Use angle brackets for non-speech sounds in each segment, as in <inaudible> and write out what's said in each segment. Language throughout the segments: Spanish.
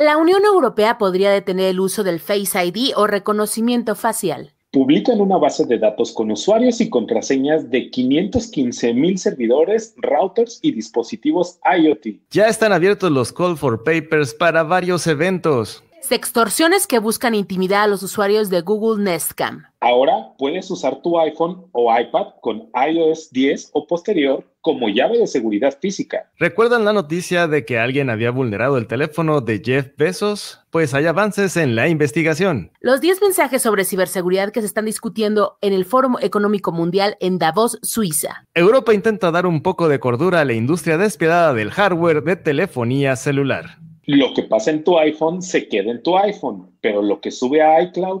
La Unión Europea podría detener el uso del Face ID o reconocimiento facial. Publican una base de datos con usuarios y contraseñas de 515 mil servidores, routers y dispositivos IoT. Ya están abiertos los call for papers para varios eventos. Extorsiones que buscan intimidar a los usuarios de Google Nest Cam. Ahora puedes usar tu iPhone o iPad con iOS 10 o posterior como llave de seguridad física. ¿Recuerdan la noticia de que alguien había vulnerado el teléfono de Jeff Bezos? Pues hay avances en la investigación. Los 10 mensajes sobre ciberseguridad que se están discutiendo en el Foro Económico Mundial en Davos, Suiza. Europa intenta dar un poco de cordura a la industria despiadada del hardware de telefonía celular. Lo que pasa en tu iPhone se queda en tu iPhone, pero lo que sube a iCloud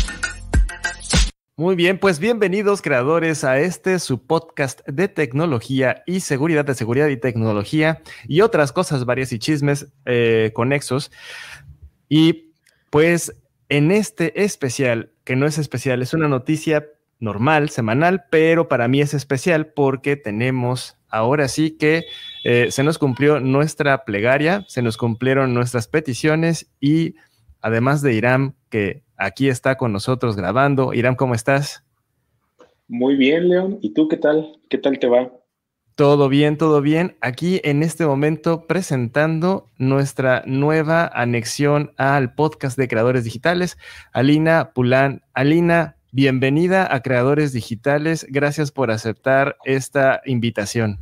Muy bien, pues bienvenidos creadores a este su podcast de tecnología y seguridad de seguridad y tecnología y otras cosas varias y chismes eh, conexos. Y pues en este especial, que no es especial, es una noticia normal, semanal, pero para mí es especial porque tenemos ahora sí que eh, se nos cumplió nuestra plegaria, se nos cumplieron nuestras peticiones y además de Irán, que aquí está con nosotros grabando. Irán, ¿cómo estás? Muy bien, León. ¿Y tú qué tal? ¿Qué tal te va? Todo bien, todo bien. Aquí en este momento presentando nuestra nueva anexión al podcast de creadores digitales, Alina Pulán. Alina, bienvenida a Creadores Digitales. Gracias por aceptar esta invitación.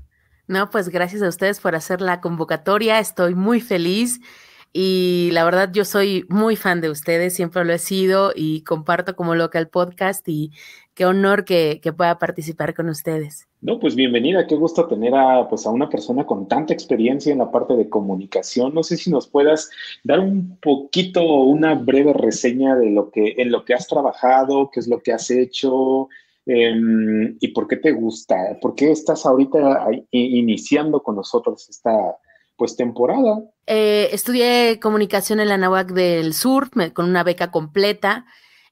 No, pues gracias a ustedes por hacer la convocatoria. Estoy muy feliz y la verdad, yo soy muy fan de ustedes, siempre lo he sido y comparto como loca el podcast y qué honor que, pueda participar con ustedes. No, pues bienvenida, qué gusto tener a, pues, a una persona con tanta experiencia en la parte de comunicación. No sé si nos puedas dar un poquito, una breve reseña de lo que, en lo que has trabajado, qué es lo que has hecho em, y por qué te gusta, por qué estás ahorita iniciando con nosotros esta, pues temporada. Eh, estudié comunicación en la NAVAC del Sur con una beca completa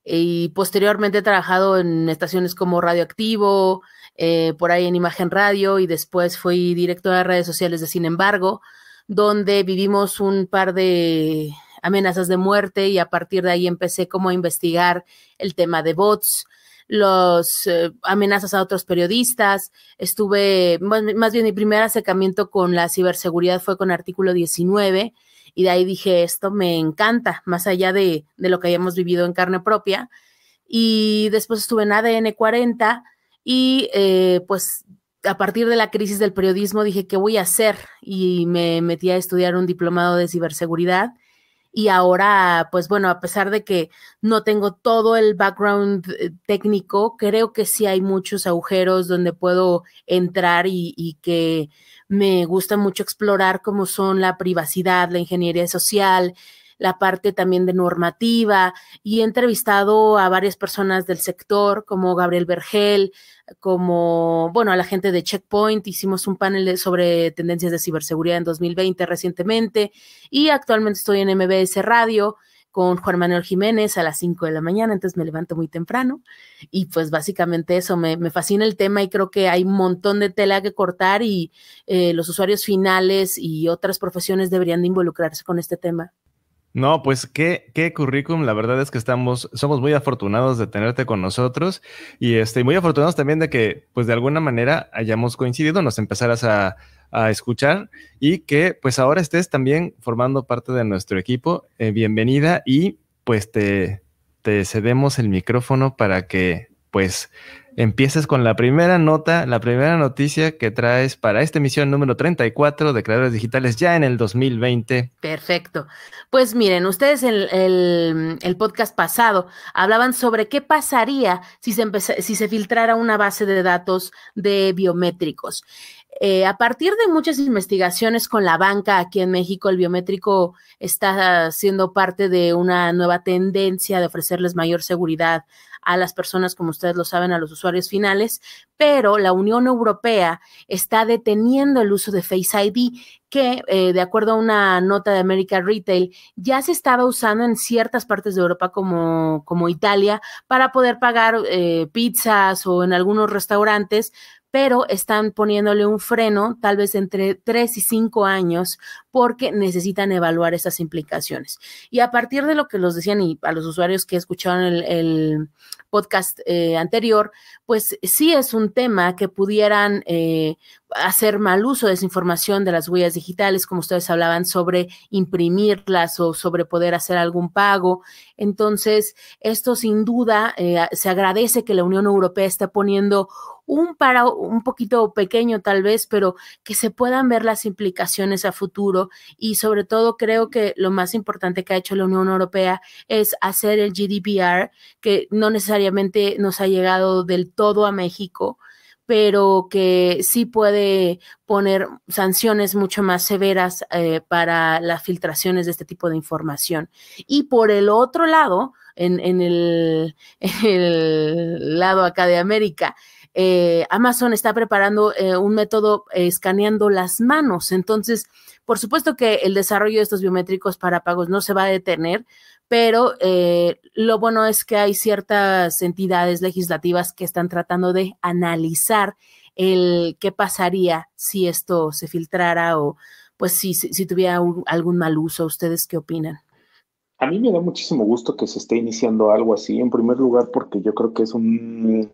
y posteriormente he trabajado en estaciones como Radioactivo, eh, por ahí en Imagen Radio y después fui directora de redes sociales de Sin embargo, donde vivimos un par de amenazas de muerte y a partir de ahí empecé como a investigar el tema de bots, los eh, amenazas a otros periodistas, estuve, más bien mi primer acercamiento con la ciberseguridad fue con artículo 19 y de ahí dije, esto me encanta, más allá de, lo que hayamos vivido en carne propia. Y después estuve en ADN 40 y eh, pues a partir de la crisis del periodismo dije, ¿qué voy a hacer? Y me metí a estudiar un diplomado de ciberseguridad y ahora, pues bueno, a pesar de que no tengo todo el background eh, técnico, creo que sí hay muchos agujeros donde puedo entrar y, que me gusta mucho explorar como son la privacidad, la ingeniería social la parte también de normativa y he entrevistado a varias personas del sector como Gabriel Vergel, como, bueno, a la gente de Checkpoint, hicimos un panel sobre tendencias de ciberseguridad en 2020 recientemente y actualmente estoy en MBS Radio con Juan Manuel Jiménez a las 5 de la mañana, entonces me levanto muy temprano y pues básicamente eso, me, fascina el tema y creo que hay un montón de tela que cortar y eh, los usuarios finales y otras profesiones deberían de involucrarse con este tema. No, pues qué, qué currículum. La verdad es que estamos, somos muy afortunados de tenerte con nosotros y este, muy afortunados también de que, pues de alguna manera hayamos coincidido, nos empezaras a, escuchar y que, pues ahora estés también formando parte de nuestro equipo. Eh, bienvenida y, pues te, te cedemos el micrófono para que, pues, Empiezas con la primera nota, la primera noticia que traes para esta emisión número 34 de Creadores Digitales ya en el 2020. Perfecto. Pues miren, ustedes en el, podcast pasado hablaban sobre qué pasaría si se, si se filtrara una base de datos de biométricos. Eh, a partir de muchas investigaciones con la banca aquí en México, el biométrico está siendo parte de una nueva tendencia de ofrecerles mayor seguridad a las personas, como ustedes lo saben, a los usuarios finales, pero la Unión Europea está deteniendo el uso de Face ID que, eh, de acuerdo a una nota de America Retail, ya se estaba usando en ciertas partes de Europa como, como Italia para poder pagar eh, pizzas o en algunos restaurantes pero están poniéndole un freno tal vez entre tres y cinco años porque necesitan evaluar esas implicaciones. Y a partir de lo que los decían y a los usuarios que escucharon el, podcast eh, anterior, pues sí es un tema que pudieran eh, hacer mal uso de esa información de las huellas digitales, como ustedes hablaban sobre imprimirlas o sobre poder hacer algún pago. Entonces, esto sin duda eh, se agradece que la Unión Europea está poniendo un para un poquito pequeño tal vez, pero que se puedan ver las implicaciones a futuro y sobre todo creo que lo más importante que ha hecho la Unión Europea es hacer el GDPR, que no necesariamente nos ha llegado del todo a México, pero que sí puede poner sanciones mucho más severas eh, para las filtraciones de este tipo de información. Y por el otro lado, en, en el <laughs> lado acá de América, eh, Amazon está preparando eh, un método eh, escaneando las manos. Entonces, por supuesto que el desarrollo de estos biométricos para pagos no se va a detener, pero lo bueno es que hay ciertas entidades legislativas que están tratando de analizar el qué pasaría si esto se filtrara o pues si, si, tuviera algún mal uso. ¿Ustedes qué opinan? A mí me da muchísimo gusto que se esté iniciando algo así, en primer lugar porque yo creo que es un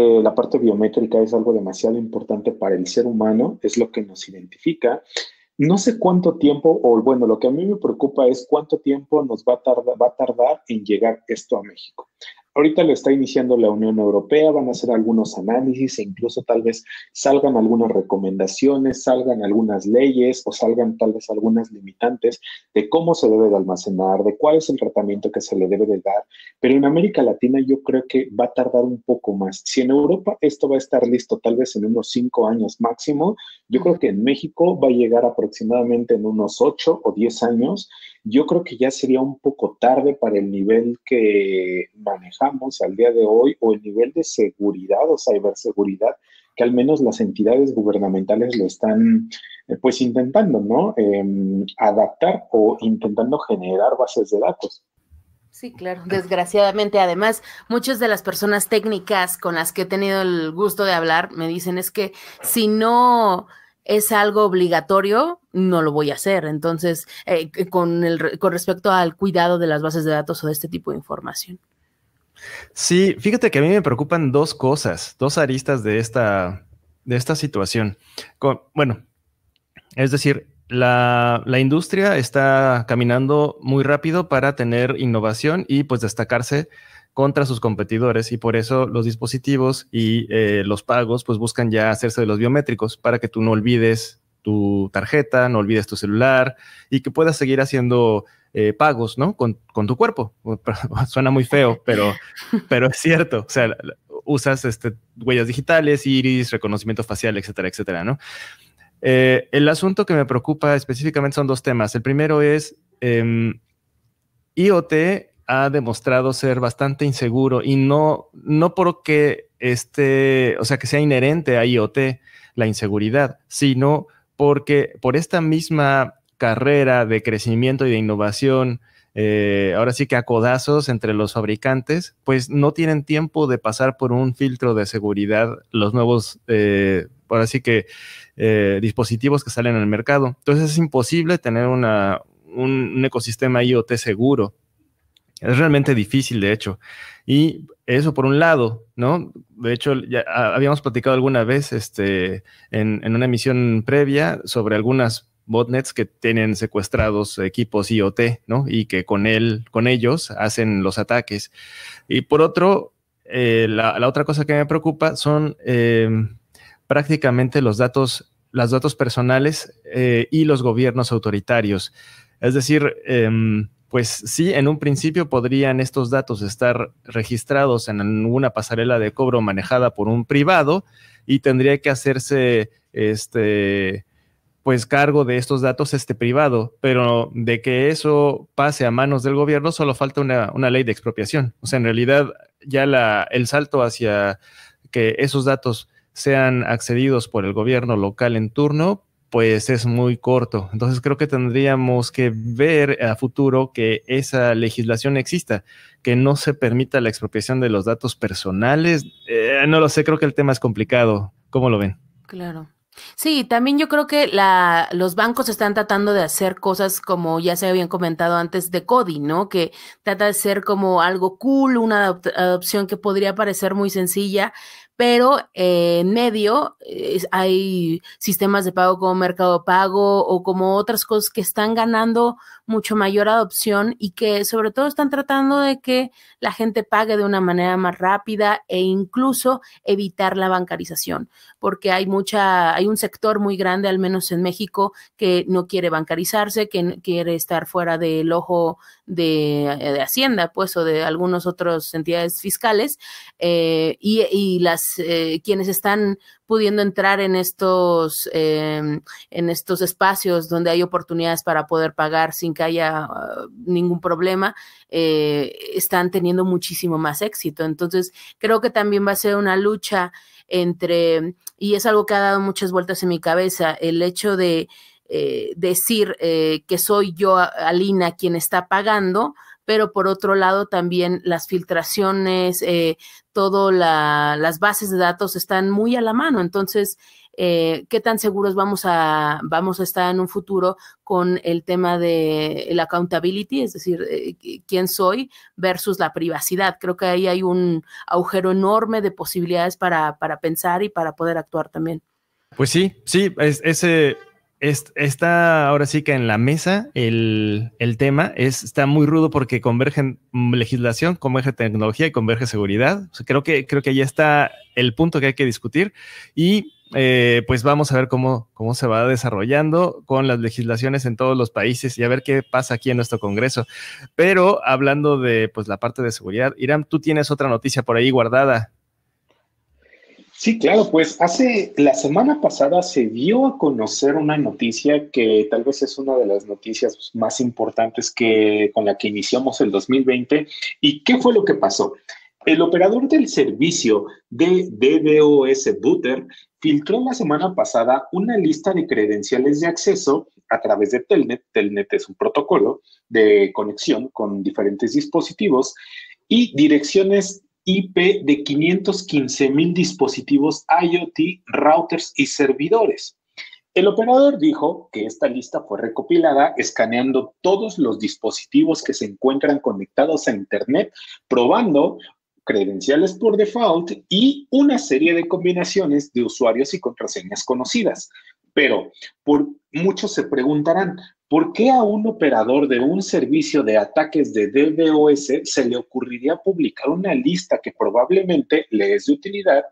la parte biométrica es algo demasiado importante para el ser humano, es lo que nos identifica. No sé cuánto tiempo, o bueno, lo que a mí me preocupa es cuánto tiempo nos va a, va a tardar en llegar esto a México. Ahorita lo está iniciando la Unión Europea, van a hacer algunos análisis e incluso tal vez salgan algunas recomendaciones, salgan algunas leyes o salgan tal vez algunas limitantes de cómo se debe de almacenar, de cuál es el tratamiento que se le debe de dar. Pero en América Latina yo creo que va a tardar un poco más. Si en Europa esto va a estar listo tal vez en unos cinco años máximo, yo creo que en México va a llegar aproximadamente en unos ocho o diez años. Yo creo que ya sería un poco tarde para el nivel que maneja al día de hoy o el nivel de seguridad o ciberseguridad que al menos las entidades gubernamentales lo están eh, pues intentando, ¿no? Em, adaptar o intentando generar bases de datos. Sí, claro. Desgraciadamente, además, muchas de las personas técnicas con las que he tenido el gusto de hablar me dicen es que si no es algo obligatorio, no lo voy a hacer. Entonces, eh, con, el, con respecto al cuidado de las bases de datos o de este tipo de información. Sí, fíjate que a mí me preocupan dos cosas, dos aristas de esta, de esta situación. bueno, es decir, la, industria está caminando muy rápido para tener innovación y pues destacarse contra sus competidores y por eso los dispositivos y eh, los pagos pues buscan ya hacerse de los biométricos para que tú no olvides tu tarjeta, no olvides tu celular y que puedas seguir haciendo eh, pagos, ¿no? Con, tu cuerpo. <laughs> Suena muy feo, pero, pero es cierto. O sea, usas este, huellas digitales, iris, reconocimiento facial, etcétera, etcétera, ¿no? Eh, el asunto que me preocupa específicamente son dos temas. El primero es, em, IoT ha demostrado ser bastante inseguro y no, no porque este, o sea, que sea inherente a IoT la inseguridad, sino porque por esta misma carrera de crecimiento y de innovación, eh, ahora sí que a codazos entre los fabricantes, pues no tienen tiempo de pasar por un filtro de seguridad los nuevos, eh, ahora sí que eh, dispositivos que salen al mercado. Entonces es imposible tener un ecosistema IoT seguro. Es realmente difícil, de hecho. Y eso por un lado, ¿no? De hecho, ya ah, habíamos platicado alguna vez este, en, una emisión previa sobre algunas botnets que tienen secuestrados equipos IoT, ¿no? Y que con él, con ellos hacen los ataques. Y por otro, eh, la, otra cosa que me preocupa son eh, prácticamente los datos, los datos personales eh, y los gobiernos autoritarios. Es decir, em, pues sí, en un principio podrían estos datos estar registrados en una pasarela de cobro manejada por un privado y tendría que hacerse este pues cargo de estos datos este privado, pero de que eso pase a manos del gobierno solo falta una, ley de expropiación. O sea, en realidad ya la, el salto hacia que esos datos sean accedidos por el gobierno local en turno, pues es muy corto. Entonces creo que tendríamos que ver a futuro que esa legislación exista, que no se permita la expropiación de los datos personales. Eh, no lo sé, creo que el tema es complicado. ¿Cómo lo ven? Claro. Sí, también yo creo que la, los bancos están tratando de hacer cosas como ya se habían comentado antes de Cody, ¿no? Que trata de ser como algo cool, una adopción que podría parecer muy sencilla, pero en medio eh, hay sistemas de pago como Mercado Pago o como otras cosas que están ganando mucho mayor adopción y que sobre todo están tratando de que la gente pague de una manera más rápida e incluso evitar la bancarización, porque hay mucha, hay un sector muy grande, al menos en México, que no quiere bancarizarse, que quiere estar fuera del ojo eh, de, Hacienda, pues, o de algunas otras entidades fiscales, eh, y, las eh, quienes están pudiendo entrar en estos, em, en estos espacios donde hay oportunidades para poder pagar sin que haya ah, ningún problema, están teniendo muchísimo más éxito. Entonces, creo que también va a ser una lucha entre, y es algo que ha dado muchas vueltas en mi cabeza, el hecho de eh, decir eh, que soy yo, Alina, quien está pagando, pero por otro lado también las filtraciones, eh, todas las bases de datos están muy a la mano. Entonces, qué tan seguros vamos a, vamos a estar en un futuro con el tema de la accountability, es decir, quién soy versus la privacidad. Creo que ahí hay un agujero enorme de posibilidades para, pensar y para poder actuar también. Pues sí, sí, ese está ahora sí que en la mesa el, tema es, está muy rudo porque convergen legislación, converge tecnología y converge seguridad. creo que creo que ahí está el punto que hay que discutir y eh, pues vamos a ver cómo, cómo se va desarrollando con las legislaciones en todos los países y a ver qué pasa aquí en nuestro Congreso. Pero hablando de pues la parte de seguridad, Irán, tú tienes otra noticia por ahí guardada. Sí, claro, pues hace la semana pasada se dio a conocer una noticia que tal vez es una de las noticias más importantes que con la que iniciamos el 2020. ¿Y qué fue lo que pasó? El operador del servicio de DDoS Booter filtró la semana pasada una lista de credenciales de acceso a través de Telnet. Telnet es un protocolo de conexión con diferentes dispositivos y direcciones IP de 515 mil dispositivos IoT, routers y servidores. El operador dijo que esta lista fue recopilada escaneando todos los dispositivos que se encuentran conectados a Internet, probando credenciales por default y una serie de combinaciones de usuarios y contraseñas conocidas. Pero por, muchos se preguntarán, ¿Por qué a un operador de un servicio de ataques de DDoS se le ocurriría publicar una lista que probablemente le es de utilidad?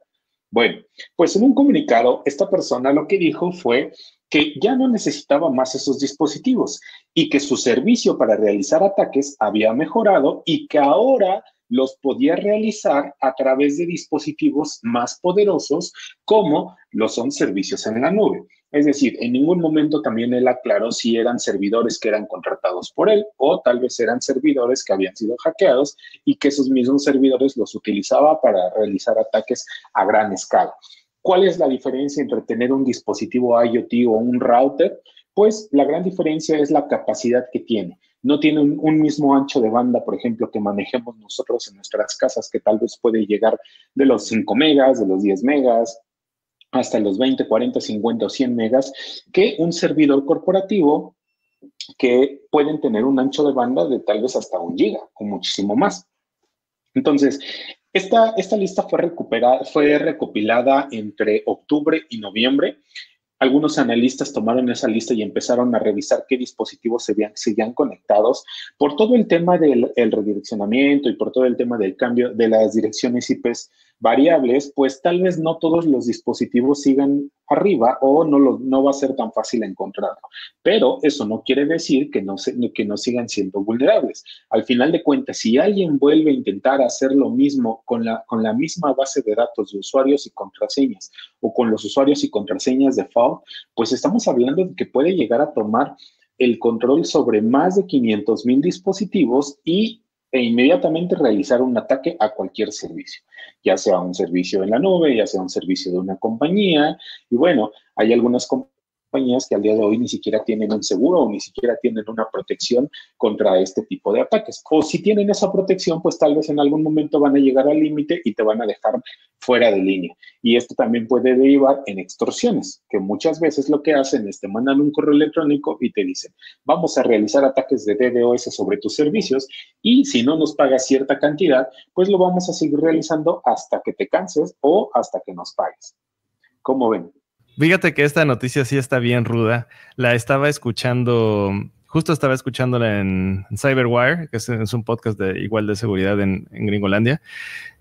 Bueno, pues en un comunicado, esta persona lo que dijo fue que ya no necesitaba más esos dispositivos y que su servicio para realizar ataques había mejorado y que ahora los podía realizar a través de dispositivos más poderosos como los son servicios en la nube. Es decir, en ningún momento también él aclaró si eran servidores que eran contratados por él o tal vez eran servidores que habían sido hackeados y que esos mismos servidores los utilizaba para realizar ataques a gran escala. ¿Cuál es la diferencia entre tener un dispositivo IoT o un router? Pues la gran diferencia es la capacidad que tiene. No tiene un, mismo ancho de banda, por ejemplo, que manejemos nosotros en nuestras casas, que tal vez puede llegar de los 5 megas, de los 10 megas, hasta los 20, 40, 50 o 100 megas, que un servidor corporativo que pueden tener un ancho de banda de tal vez hasta un giga o muchísimo más. Entonces, esta, esta lista fue, recuperada, fue recopilada entre octubre y noviembre. Algunos analistas tomaron esa lista y empezaron a revisar qué dispositivos se se seguían conectados por todo el tema del redireccionamiento y por todo el tema del cambio de las direcciones IPs variables, pues tal vez no todos los dispositivos sigan arriba o no, no va a ser tan fácil encontrarlo. Pero eso no quiere decir que no, que no sigan siendo vulnerables. Al final de cuentas, si alguien vuelve a intentar hacer lo mismo con la, con la misma base de datos de usuarios y contraseñas o con los usuarios y contraseñas de FAO, pues estamos hablando de que puede llegar a tomar el control sobre más de 500 mil dispositivos y e inmediatamente realizar un ataque a cualquier servicio, ya sea un servicio en la nube, ya sea un servicio de una compañía. Y bueno, hay algunas que al día de hoy ni siquiera tienen un seguro o ni siquiera tienen una protección contra este tipo de ataques. O si tienen esa protección, pues tal vez en algún momento van a llegar al límite y te van a dejar fuera de línea. Y esto también puede derivar en extorsiones, que muchas veces lo que hacen es te mandan un correo electrónico y te dicen, vamos a realizar ataques de DDoS sobre tus servicios y si no nos pagas cierta cantidad, pues lo vamos a seguir realizando hasta que te canses o hasta que nos pagues. ¿Cómo ven? Fíjate que esta noticia sí está bien ruda. La estaba escuchando, justo estaba escuchándola en Cyberwire, que es, un podcast de igual de seguridad en, Gringolandia.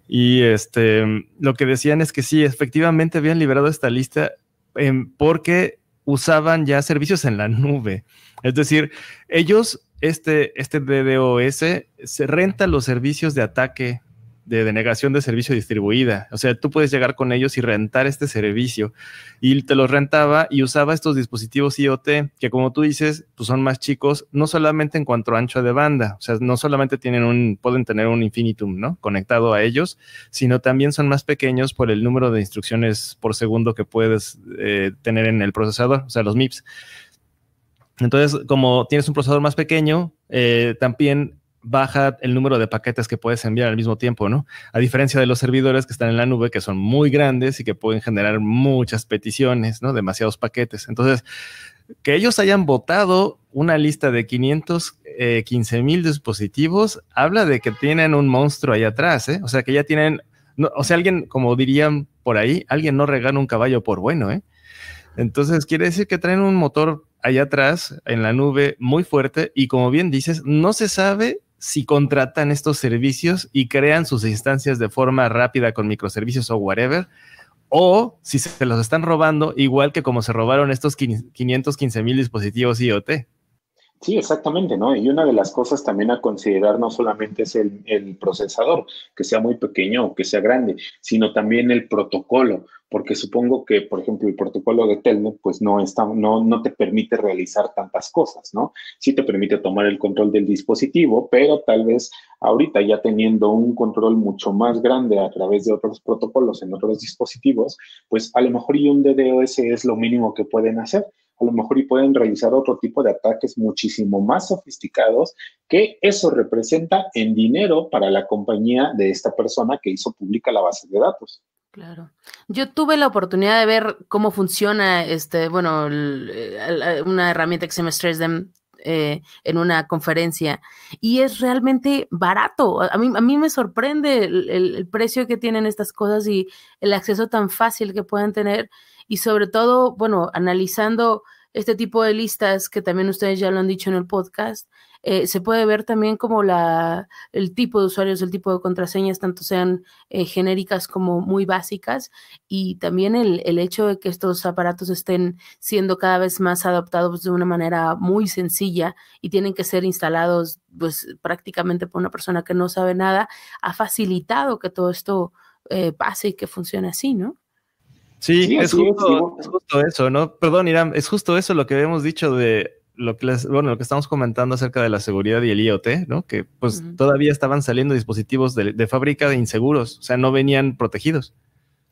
Y este, lo que decían es que sí, efectivamente habían liberado esta lista em, porque usaban ya servicios en la nube. Es decir, ellos, este, este DDoS, se renta los servicios de ataque de denegación de servicio distribuida. O sea, tú puedes llegar con ellos y rentar este servicio. Y te los rentaba y usaba estos dispositivos IoT, que como tú dices, pues son más chicos, no solamente en cuanto a ancho de banda, o sea, no solamente tienen un, pueden tener un infinitum, ¿no? Conectado a ellos, sino también son más pequeños por el número de instrucciones por segundo que puedes eh, tener en el procesador, o sea, los MIPS. Entonces, como tienes un procesador más pequeño, eh, también baja el número de paquetes que puedes enviar al mismo tiempo, ¿no? A diferencia de los servidores que están en la nube, que son muy grandes y que pueden generar muchas peticiones, ¿no? Demasiados paquetes. Entonces, que ellos hayan votado una lista de 515 eh, mil dispositivos, habla de que tienen un monstruo ahí atrás, ¿eh? O sea, que ya tienen, o sea, alguien, como dirían por ahí, alguien no regala un caballo por bueno, ¿eh? Entonces, quiere decir que traen un motor allá atrás, en la nube, muy fuerte, y como bien dices, no se sabe si contratan estos servicios y crean sus instancias de forma rápida con microservicios o whatever, o si se los están robando, igual que como se robaron estos 515 mil dispositivos IoT. Sí, exactamente, ¿no? Y una de las cosas también a considerar no solamente es el, procesador, que sea muy pequeño o que sea grande, sino también el protocolo, porque supongo que, por ejemplo, el protocolo de Telnet, pues no, está, no, no te permite realizar tantas cosas, ¿no? Sí te permite tomar el control del dispositivo, pero tal vez ahorita ya teniendo un control mucho más grande a través de otros protocolos en otros dispositivos, pues a lo mejor y un DDoS es lo mínimo que pueden hacer a lo mejor y pueden realizar otro tipo de ataques muchísimo más sofisticados que eso representa en dinero para la compañía de esta persona que hizo pública la base de datos. Claro. Yo tuve la oportunidad de ver cómo funciona este, bueno, eh, eh, una herramienta que se me eh, en una conferencia y es realmente barato. A mí, a mí me sorprende el, precio que tienen estas cosas y el acceso tan fácil que puedan tener y sobre todo, bueno, analizando este tipo de listas que también ustedes ya lo han dicho en el podcast, eh, se puede ver también como la, el tipo de usuarios, el tipo de contraseñas, tanto sean eh, genéricas como muy básicas, y también el, hecho de que estos aparatos estén siendo cada vez más adaptados de una manera muy sencilla y tienen que ser instalados pues prácticamente por una persona que no sabe nada, ha facilitado que todo esto eh, pase y que funcione así, ¿no? Sí, es, justo, es, justo, eso, ¿no? Perdón, Irán, es justo eso lo que habíamos dicho de lo que bueno, lo que estamos comentando acerca de la seguridad y el IoT, ¿no? Que pues todavía estaban saliendo dispositivos de, fábrica de inseguros, o sea, no venían protegidos.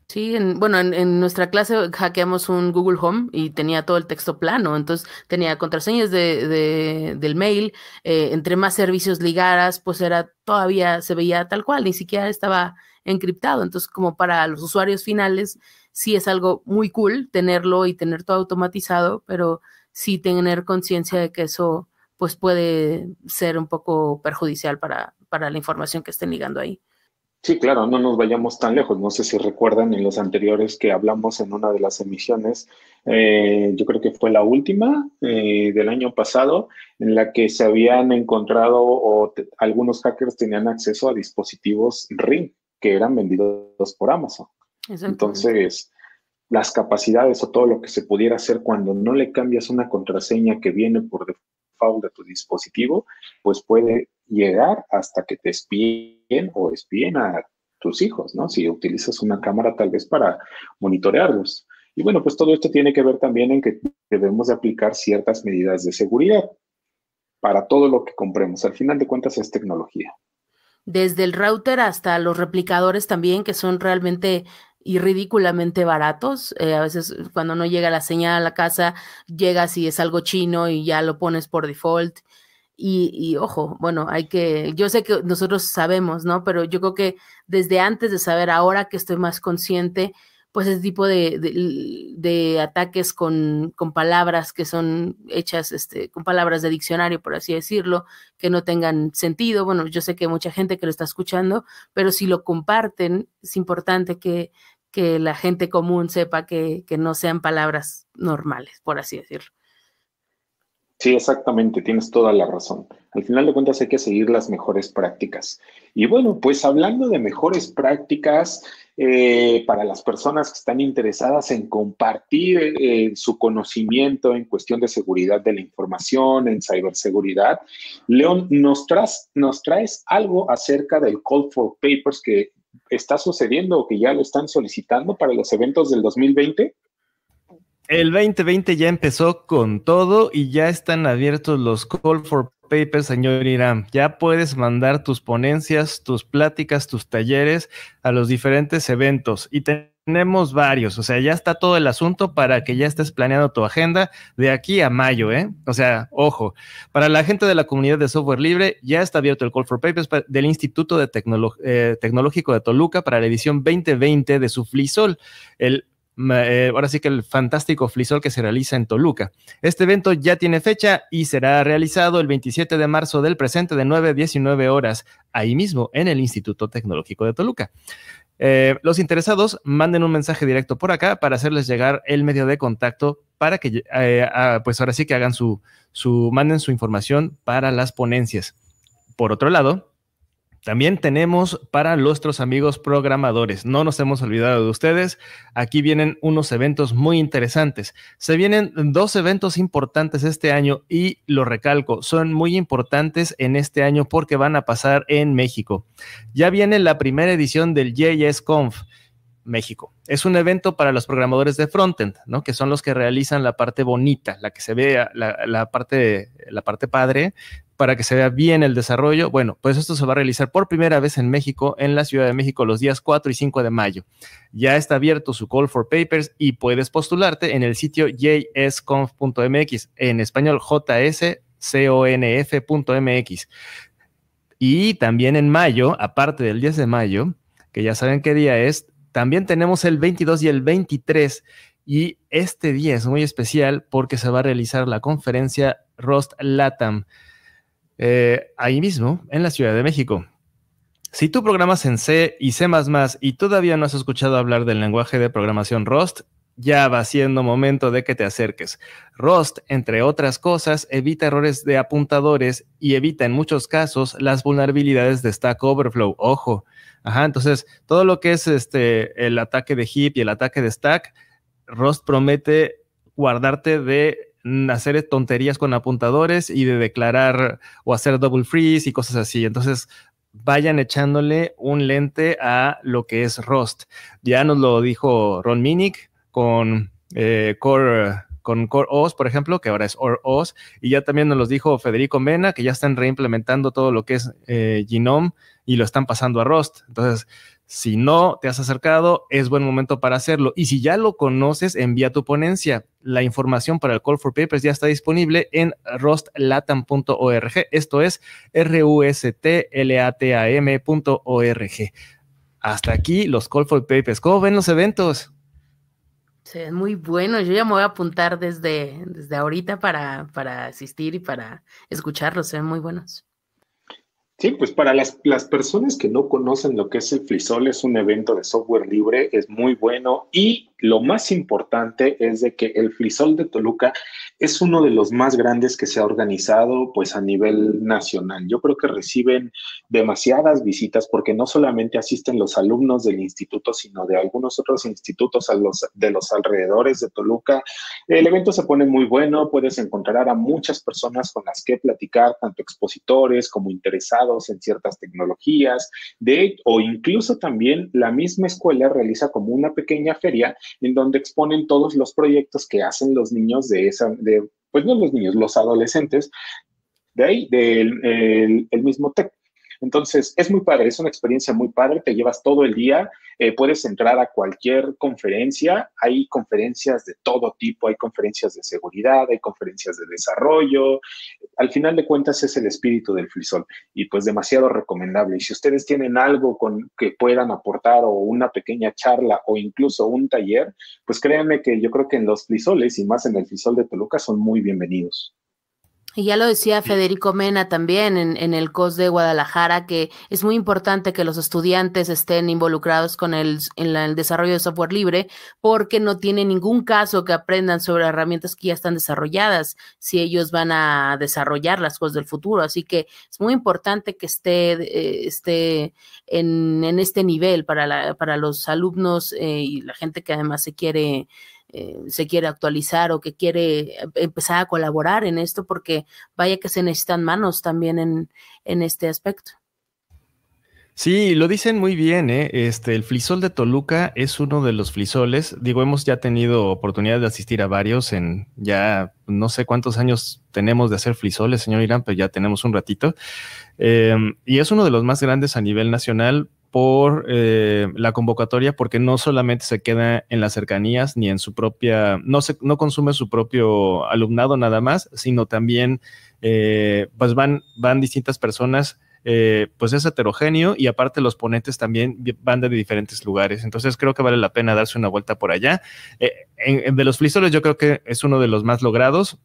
Sí, bueno, en, nuestra clase hackeamos un Google Home y tenía todo el texto plano, entonces tenía contraseñas de, del mail, eh, entre más servicios ligadas pues era todavía se veía tal cual, ni siquiera estaba encriptado, entonces como para los usuarios finales sí es algo muy cool tenerlo y tener todo automatizado, pero sí tener conciencia de que eso pues puede ser un poco perjudicial para, la información que estén ligando ahí. Sí, claro, no nos vayamos tan lejos. No sé si recuerdan en los anteriores que hablamos en una de las emisiones, eh, yo creo que fue la última eh, del año pasado, en la que se habían encontrado o algunos hackers tenían acceso a dispositivos Ring, que eran vendidos por Amazon. Entonces, las capacidades o todo lo que se pudiera hacer cuando no le cambias una contraseña que viene por default de tu dispositivo, pues puede llegar hasta que te espien o espien a tus hijos, ¿no? Si utilizas una cámara tal vez para monitorearlos. Y bueno, pues todo esto tiene que ver también en que debemos de aplicar ciertas medidas de seguridad para todo lo que compremos. Al final de cuentas es tecnología desde el router hasta los replicadores también, que son realmente y ridículamente baratos. Eh, a veces eh, cuando no llega la señal a la casa, llega y es algo chino y ya lo pones por default. Y, ojo, bueno, hay que, yo sé que nosotros sabemos, ¿no? Pero yo creo que desde antes de saber, ahora que estoy más consciente, pues ese tipo de, ataques con, con, palabras que son hechas este, con palabras de diccionario, por así decirlo, que no tengan sentido. Bueno, yo sé que mucha gente que lo está escuchando, pero si lo comparten, es importante que, que la gente común sepa que, no sean palabras normales, por así decirlo. Sí, exactamente, tienes toda la razón. Al final de cuentas hay que seguir las mejores prácticas. Y bueno, pues hablando de mejores prácticas, eh, para las personas que están interesadas en compartir eh, su conocimiento en cuestión de seguridad de la información, en ciberseguridad, León, nos, nos traes algo acerca del Call for Papers que está sucediendo o que ya lo están solicitando para los eventos del 2020? El 2020 ya empezó con todo y ya están abiertos los call for papers, señor Irán. Ya puedes mandar tus ponencias, tus pláticas, tus talleres a los diferentes eventos. Y te tenemos varios, o sea, ya está todo el asunto para que ya estés planeando tu agenda de aquí a mayo, ¿eh? O sea, ojo, para la gente de la comunidad de software libre, ya está abierto el Call for Papers del Instituto eh, Tecnológico de Toluca para la edición 2020 de su FLISOL, el eh, ahora sí que el fantástico flisol que se realiza en Toluca. Este evento ya tiene fecha y será realizado el 27 de marzo del presente de 9 a 19 horas, ahí mismo en el Instituto Tecnológico de Toluca. Eh, los interesados manden un mensaje directo por acá para hacerles llegar el medio de contacto para que, eh, ah, pues ahora sí que hagan su, su, manden su información para las ponencias. Por otro lado, también tenemos para nuestros amigos programadores. No nos hemos olvidado de ustedes. Aquí vienen unos eventos muy interesantes. Se vienen dos eventos importantes este año y lo recalco, son muy importantes en este año porque van a pasar en México. Ya viene la primera edición del JSConf. México. Es un evento para los programadores de frontend, ¿no? Que son los que realizan la parte bonita, la que se ve, la, parte, la parte padre para que se vea bien el desarrollo. Bueno, pues esto se va a realizar por primera vez en México, en la Ciudad de México, los días 4 y 5 de mayo. Ya está abierto su call for papers y puedes postularte en el sitio jsconf.mx, en español jsconf.mx. Y también en mayo, aparte del 10 de mayo, que ya saben qué día es, también tenemos el 22 y el 23. Y este día es muy especial porque se va a realizar la conferencia Rost Latam eh, ahí mismo, en la Ciudad de México. Si tú programas en C y C y todavía no has escuchado hablar del lenguaje de programación Rust, ya va siendo momento de que te acerques. Rust, entre otras cosas, evita errores de apuntadores y evita en muchos casos las vulnerabilidades de Stack Overflow. Ojo. Ajá, entonces todo lo que es este el ataque de heap y el ataque de stack, Rust promete guardarte de Mm, hacer tonterías con apuntadores y de declarar o hacer double freeze y cosas así. Entonces, vayan echándole un lente a lo que es Rust. Ya nos lo dijo Ron Minnick con eh, Core con OS, por ejemplo, que ahora es Or OS, y ya también nos los dijo Federico Mena, que ya están reimplementando todo lo que es eh, Genome y lo están pasando a Rust. Entonces, si no te has acercado, es buen momento para hacerlo. Y si ya lo conoces, envía tu ponencia. La información para el Call for Papers ya está disponible en rostlatam.org. Esto es rustlatam.org. Hasta aquí los Call for Papers. ¿Cómo ven los eventos? Se ven muy buenos. Yo ya me voy a apuntar desde, desde ahorita para, para asistir y para escucharlos. Se ven muy buenos. Sí, pues para las, personas que no conocen lo que es el Flisol, es un evento de software libre, es muy bueno y lo más importante es de que el Frisol de Toluca es uno de los más grandes que se ha organizado pues a nivel nacional. Yo creo que reciben demasiadas visitas porque no solamente asisten los alumnos del instituto, sino de algunos otros institutos de los alrededores de Toluca. El evento se pone muy bueno, puedes encontrar a muchas personas con las que platicar, tanto expositores como interesados en ciertas tecnologías, o incluso también la misma escuela realiza como una pequeña feria en donde exponen todos los proyectos que hacen los niños de esa, pues no los niños, los adolescentes de ahí, del el, mismo TEC. Entonces, es muy padre, es una experiencia muy padre, te llevas todo el día, eh, puedes entrar a cualquier conferencia, hay conferencias de todo tipo, hay conferencias de seguridad, hay conferencias de desarrollo, al final de cuentas es el espíritu del frisol y pues demasiado recomendable. Y si ustedes tienen algo con que puedan aportar o una pequeña charla o incluso un taller, pues créanme que yo creo que en los frisoles y más en el frisol de Toluca son muy bienvenidos. Y ya lo decía Federico Mena también en, en, el COS de Guadalajara, que es muy importante que los estudiantes estén involucrados con el, en el desarrollo de software libre, porque no tiene ningún caso que aprendan sobre herramientas que ya están desarrolladas, si ellos van a desarrollar las cosas del futuro. Así que es muy importante que eh, esté, en, en, este nivel para, la, para los alumnos eh, y la gente que además se quiere eh, se quiere actualizar o que quiere em, empezar a colaborar en esto, porque vaya que se necesitan manos también en, este aspecto. Sí, lo dicen muy bien, ¿eh? Este, el flisol de Toluca es uno de los flisoles. Digo, hemos ya tenido oportunidad de asistir a varios en ya no sé cuántos años tenemos de hacer flisoles, señor Irán, pero ya tenemos un ratito. Em, y es uno de los más grandes a nivel nacional por eh, la convocatoria porque no solamente se queda en las cercanías ni en su propia, no, se, no consume su propio alumnado nada más, sino también eh, pues van, van distintas personas eh, pues es heterogéneo y aparte los ponentes también van de diferentes lugares. Entonces creo que vale la pena darse una vuelta por allá. de los flisoles yo creo que es uno de los más logrados.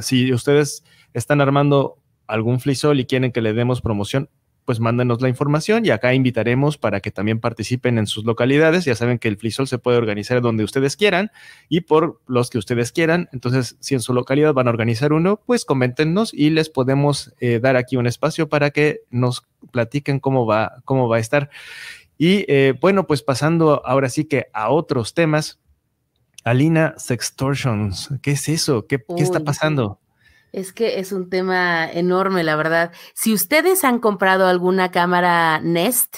si ustedes están armando algún flisol y quieren que le demos promoción, pues mándenos la información y acá invitaremos para que también participen en sus localidades. Ya saben que el FliSol se puede organizar donde ustedes quieran y por los que ustedes quieran. Entonces, si en su localidad van a organizar uno, pues coméntenos y les podemos eh, dar aquí un espacio para que nos platiquen cómo va, cómo va a estar. Y eh, bueno, pues pasando ahora sí que a otros temas. Alina Sextortions, ¿qué es eso? ¿Qué, ¿qué está pasando? Es que es un tema enorme, la verdad. Si ustedes han comprado alguna cámara Nest,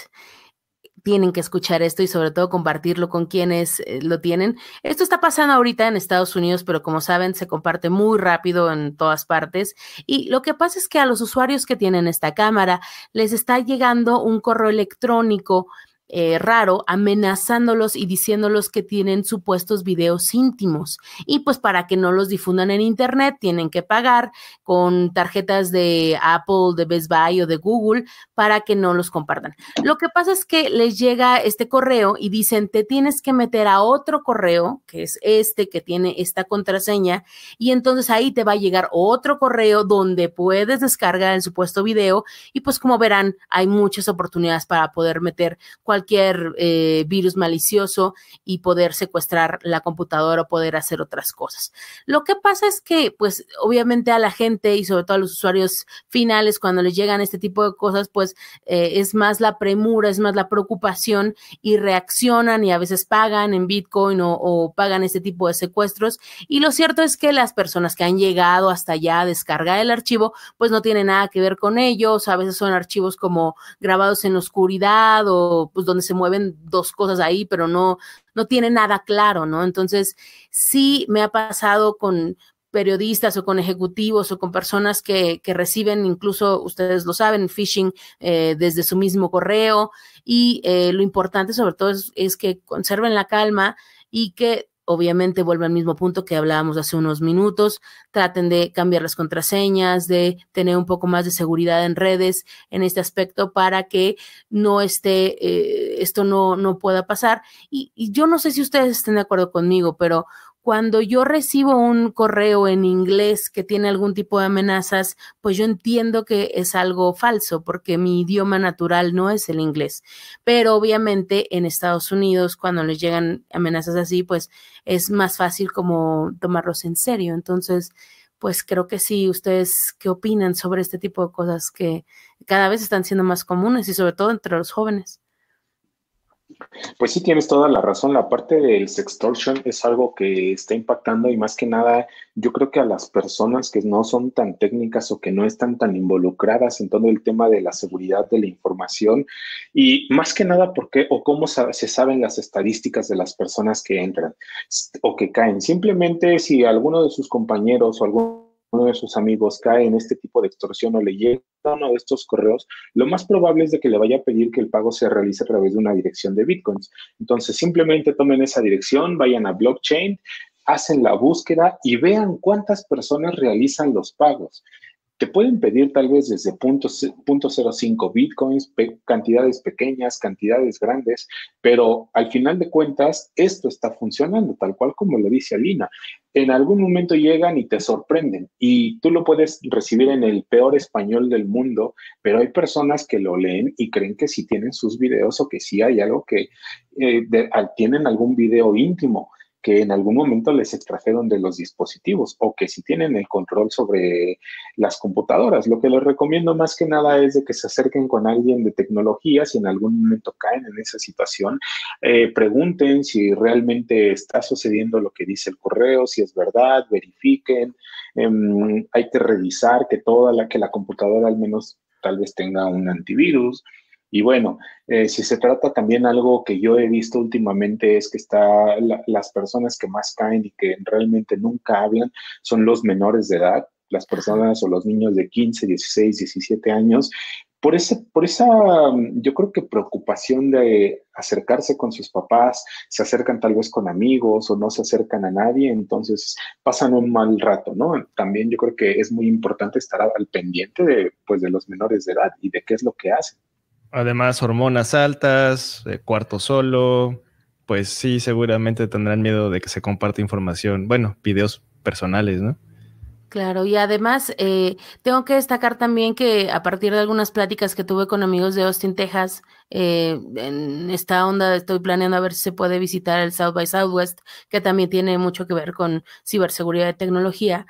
tienen que escuchar esto y sobre todo compartirlo con quienes eh, lo tienen. Esto está pasando ahorita en Estados Unidos, pero como saben, se comparte muy rápido en todas partes. Y lo que pasa es que a los usuarios que tienen esta cámara les está llegando un correo electrónico eh, raro amenazándolos y diciéndolos que tienen supuestos videos íntimos. Y pues para que no los difundan en Internet, tienen que pagar con tarjetas de Apple, de Best Buy o de Google para que no los compartan. Lo que pasa es que les llega este correo y dicen, te tienes que meter a otro correo, que es este, que tiene esta contraseña, y entonces ahí te va a llegar otro correo donde puedes descargar el supuesto video. Y pues como verán, hay muchas oportunidades para poder meter cualquier cualquier eh, virus malicioso y poder secuestrar la computadora o poder hacer otras cosas. Lo que pasa es que, pues, obviamente a la gente y sobre todo a los usuarios finales, cuando les llegan este tipo de cosas, pues eh, es más la premura, es más la preocupación y reaccionan y a veces pagan en Bitcoin o, pagan este tipo de secuestros. Y lo cierto es que las personas que han llegado hasta allá a descargar el archivo, pues no tiene nada que ver con ellos. A veces son archivos como grabados en oscuridad o pues, donde se mueven dos cosas ahí, pero no, no tiene nada claro, ¿no? Entonces, sí me ha pasado con periodistas o con ejecutivos o con personas que, que reciben, incluso ustedes lo saben, phishing eh, desde su mismo correo. Y eh, lo importante sobre todo es que conserven la calma y que obviamente vuelve al mismo punto que hablábamos hace unos minutos, traten de cambiar las contraseñas, de tener un poco más de seguridad en redes en este aspecto para que no esté, eh, esto no, no pueda pasar. y yo no sé si ustedes estén de acuerdo conmigo, pero cuando yo recibo un correo en inglés que tiene algún tipo de amenazas, pues yo entiendo que es algo falso porque mi idioma natural no es el inglés. Pero obviamente en Estados Unidos, cuando les llegan amenazas así, pues es más fácil como tomarlos en serio. Entonces, pues creo que sí, ustedes qué opinan sobre este tipo de cosas que cada vez están siendo más comunes y sobre todo entre los jóvenes. Pues sí, tienes toda la razón. La parte del sextortion es algo que está impactando y más que nada yo creo que a las personas que no son tan técnicas o que no están tan involucradas en todo el tema de la seguridad de la información y más que nada porque o cómo se saben las estadísticas de las personas que entran o que caen. Simplemente si alguno de sus compañeros o algún uno de sus amigos cae en este tipo de extorsión o le llega uno de estos correos, lo más probable es de que le vaya a pedir que el pago se realice a través de una dirección de bitcoins. Entonces, simplemente tomen esa dirección, vayan a blockchain, hacen la búsqueda y vean cuántas personas realizan los pagos. Te pueden pedir tal vez desde punto, 0.05 bitcoins, cantidades pequeñas, cantidades grandes, pero al final de cuentas esto está funcionando tal cual como lo dice Alina en algún momento llegan y te sorprenden y tú lo puedes recibir en el peor español del mundo, pero hay personas que lo leen y creen que si tienen sus videos o que si hay algo que eh, tienen algún video íntimo que en algún momento les extrajeron de los dispositivos o que si tienen el control sobre las computadoras. Lo que les recomiendo más que nada es de que se acerquen con alguien de tecnología, si en algún momento caen en esa situación, eh, pregunten si realmente está sucediendo lo que dice el correo, si es verdad, verifiquen. Em, hay que revisar que toda la que la computadora al menos tal vez tenga un antivirus. Y bueno, eh, si se trata también algo que yo he visto últimamente es que está las personas que más caen y que realmente nunca hablan son los menores de edad, las personas o los niños de 15, 16, 17 años, por, ese, por esa, mm, yo creo que preocupación de acercarse con sus papás, se acercan tal vez con amigos o no se acercan a nadie, entonces pasan un mal rato, ¿no? También yo creo que es muy importante estar al pendiente de, pues, de los menores de edad y de qué es lo que hacen. Además, hormonas altas, eh, cuarto solo, pues sí, seguramente tendrán miedo de que se comparte información, bueno, videos personales, ¿no? Claro, y además eh, tengo que destacar también que a partir de algunas pláticas que tuve con amigos de Austin, Texas, eh, en esta onda estoy planeando a ver si se puede visitar el South by Southwest, que también tiene mucho que ver con ciberseguridad y tecnología.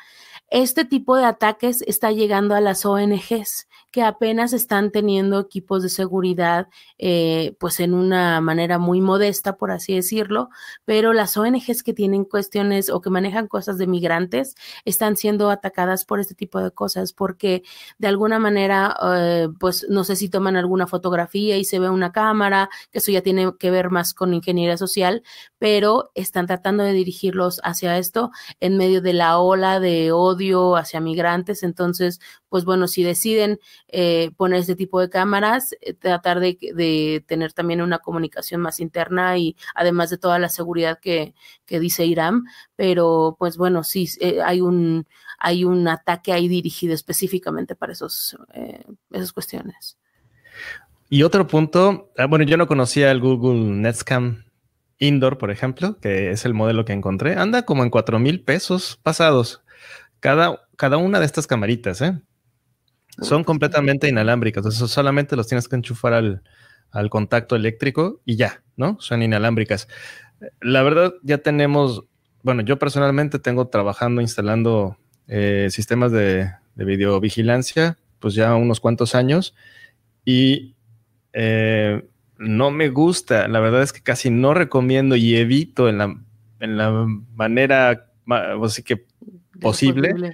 Este tipo de ataques está llegando a las ONGs que apenas están teniendo equipos de seguridad, eh, pues en una manera muy modesta, por así decirlo, pero las ONGs que tienen cuestiones o que manejan cosas de migrantes están siendo atacadas por este tipo de cosas, porque de alguna manera, eh, pues no sé si toman alguna fotografía y se ve una cámara, que eso ya tiene que ver más con ingeniería social, pero están tratando de dirigirlos hacia esto en medio de la ola de odio hacia migrantes. Entonces, pues bueno, si deciden eh, poner este tipo de cámaras, eh, tratar de, tener también una comunicación más interna y además de toda la seguridad que, dice Irán, pero pues bueno, sí, eh, hay, un, hay un ataque ahí dirigido específicamente para esos, esas cuestiones. Y otro punto, ah, bueno, yo no conocía el Google Netscam Indoor, por ejemplo, que es el modelo que encontré, anda como en 4 mil pesos pasados. Cada, cada una de estas camaritas, ¿eh? Son completamente inalámbricas. entonces solamente los tienes que enchufar al, contacto eléctrico y ya, ¿no? Son inalámbricas. La verdad, ya tenemos, bueno, yo personalmente tengo trabajando instalando eh, sistemas de, videovigilancia, pues ya unos cuantos años, y eh, no me gusta, la verdad es que casi no recomiendo y evito en la, en la manera, así que posible, posible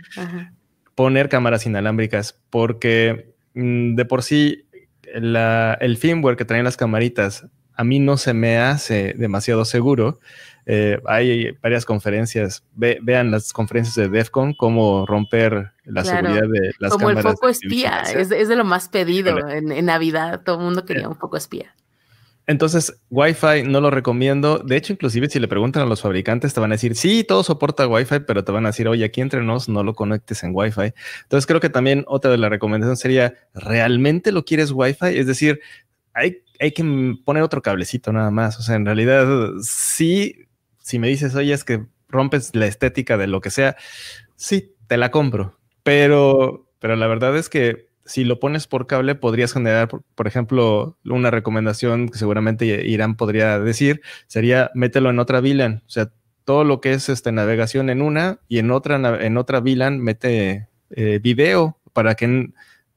poner cámaras inalámbricas, porque mm, de por sí el firmware que traen las camaritas a mí no se me hace demasiado seguro. Eh, hay varias conferencias, vean las conferencias de DEFCON, cómo romper la seguridad de las como Como el foco espía, es, de lo más pedido en, en, Navidad, todo el mundo quería eh, un foco espía. Entonces, Wi-Fi no lo recomiendo. De hecho, inclusive si le preguntan a los fabricantes, te van a decir, sí, todo soporta Wi-Fi, pero te van a decir, oye, aquí entre nos no lo conectes en Wi-Fi. Entonces, creo que también otra de las recomendaciones sería, ¿realmente lo quieres Wi-Fi? Es decir, hay, hay que poner otro cablecito nada más. O sea, en realidad, sí, si me dices, oye, es que rompes la estética de lo que sea, sí, te la compro. Pero, pero la verdad es que si lo pones por cable, podrías generar, por, ejemplo, una recomendación que seguramente Irán podría decir, sería mételo en otra VLAN. O sea, todo lo que es este, navegación en una y en otra, en otra VLAN mete eh, video para que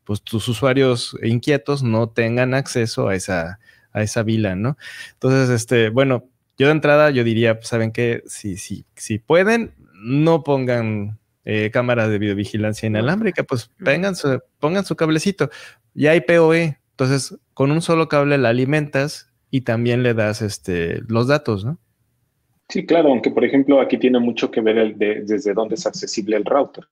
pues, tus usuarios inquietos no tengan acceso a esa, a esa VLAN, ¿no? Entonces, este, bueno, yo de entrada yo diría, pues, ¿saben qué? Si, si, si pueden, no pongan eh, cámara de videovigilancia inalámbrica, pues vengan pongan su cablecito. Ya hay PoE, entonces con un solo cable la alimentas y también le das este, los datos, ¿no? Sí, claro, aunque por ejemplo aquí tiene mucho que ver el de, desde dónde es accesible el router.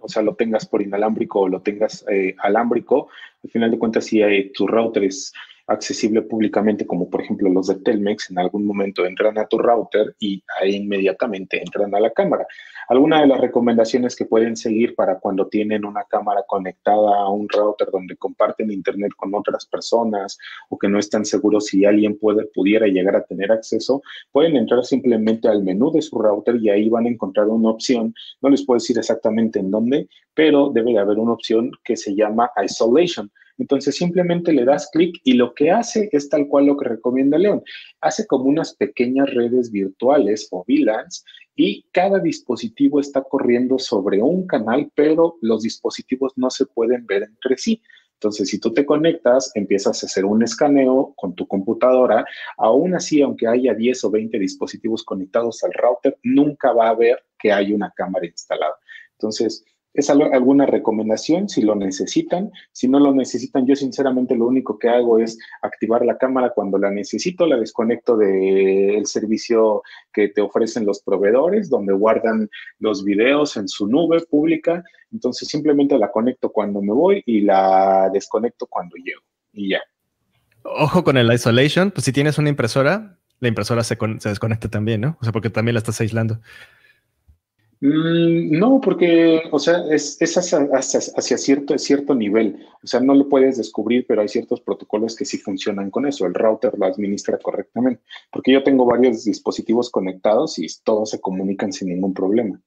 O sea, lo tengas por inalámbrico o lo tengas eh, alámbrico, al final de cuentas si hay, eh, tu router es accesible públicamente, como por ejemplo los de Telmex, en algún momento entran a tu router y ahí inmediatamente entran a la cámara. Alguna de las recomendaciones que pueden seguir para cuando tienen una cámara conectada a un router donde comparten internet con otras personas o que no están seguros si alguien pudiera llegar a tener acceso, pueden entrar simplemente al menú de su router y ahí van a encontrar una opción. No les puedo decir exactamente en dónde, pero debe de haber una opción que se llama isolation entonces simplemente le das clic y lo que hace es tal cual lo que recomienda León. Hace como unas pequeñas redes virtuales o VLANs y cada dispositivo está corriendo sobre un canal, pero los dispositivos no se pueden ver entre sí. Entonces, si tú te conectas, empiezas a hacer un escaneo con tu computadora. Aún así, aunque haya 10 o 20 dispositivos conectados al router, nunca va a ver que hay una cámara instalada. Entonces, es alguna recomendación si lo necesitan. Si no lo necesitan, yo sinceramente lo único que hago es activar la cámara cuando la necesito, la desconecto del servicio que te ofrecen los proveedores, donde guardan los videos en su nube pública. Entonces simplemente la conecto cuando me voy y la desconecto cuando llego. Y ya. Ojo con el isolation, pues si tienes una impresora, la impresora se, se desconecta también, ¿no? O sea, porque también la estás aislando. Mm, no, porque, o sea, es, hacia, cierto, cierto nivel. O sea, no lo puedes descubrir, pero hay ciertos protocolos que sí funcionan con eso. El router lo administra correctamente. Porque yo tengo varios dispositivos conectados y todos se comunican sin ningún problema.